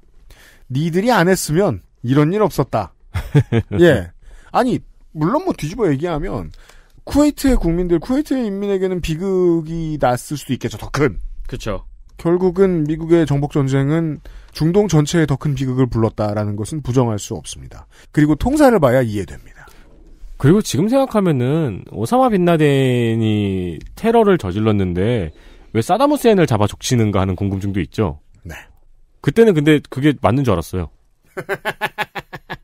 니들이 안 했으면 이런 일 없었다. 예. 아니, 물론 뭐 뒤집어 얘기하면 쿠웨이트의 국민들, 쿠웨이트의 인민에게는 비극이 났을 수도 있겠죠. 더 큰. 그렇죠. 결국은 미국의 정복 전쟁은 중동 전체에 더 큰 비극을 불렀다라는 것은 부정할 수 없습니다. 그리고 통사를 봐야 이해됩니다. 그리고 지금 생각하면은 오사마 빈나덴이 테러를 저질렀는데 왜 사다무 센을 잡아 족치는가 하는 궁금증도 있죠. 네. 그때는 근데 그게 맞는 줄 알았어요.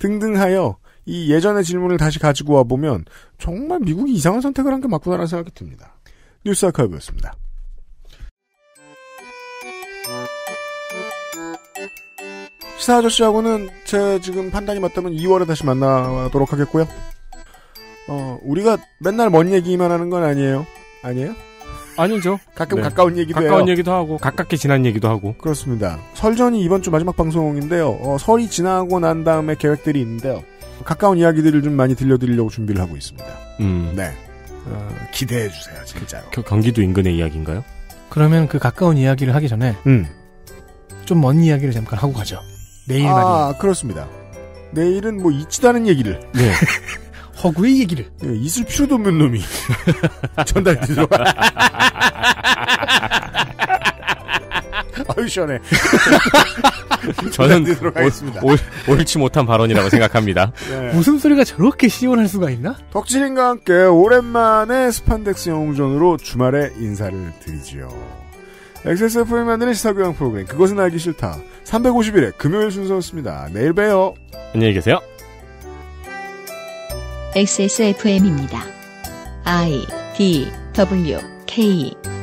등등하여 이 예전의 질문을 다시 가지고 와 보면 정말 미국이 이상한 선택을 한 게 맞구나라는 생각이 듭니다. 뉴스 아카이브였습니다. 시사 아저씨하고는 제 지금 판단이 맞다면 2월에 다시 만나도록 하겠고요. 어, 우리가 맨날 먼 얘기만 하는 건 아니에요. 아니에요? 아니죠. 가끔 네. 가까운 얘기도 가까운 해요. 얘기도 하고 가깝게 지난 얘기도 하고. 그렇습니다. 설전이 이번 주 마지막 방송인데요. 어, 설이 지나고 난 다음에 계획들이 있는데요. 가까운 이야기들을 좀 많이 들려드리려고 준비를 하고 있습니다. 음. 네. 어, 기대해 주세요, 그 진짜로. 그, 경기도 인근의 이야기인가요? 그러면 그 가까운 이야기를 하기 전에 음. 좀먼 이야기를 잠깐 하고 가죠. 내일 아, 말이에요. 그렇습니다. 내일은 뭐 잊지도 않은 얘기를. 네. 허구의 얘기를. 네, 있을 필요도 없는 놈이 전달되도록. 아유 시원해. 저는 오, 오, 옳지 못한 발언이라고 생각합니다. 네. 웃음소리가 저렇게 시원할 수가 있나? 덕진인과 함께 오랜만에 스판덱스 영웅전으로 주말에 인사를 드리지요. XSFM 만드는 시사교양 프로그램 그것은 알기 싫다. 351회 금요일 순서였습니다. 내일 봬요. 안녕히 계세요. XSFM입니다. I D W K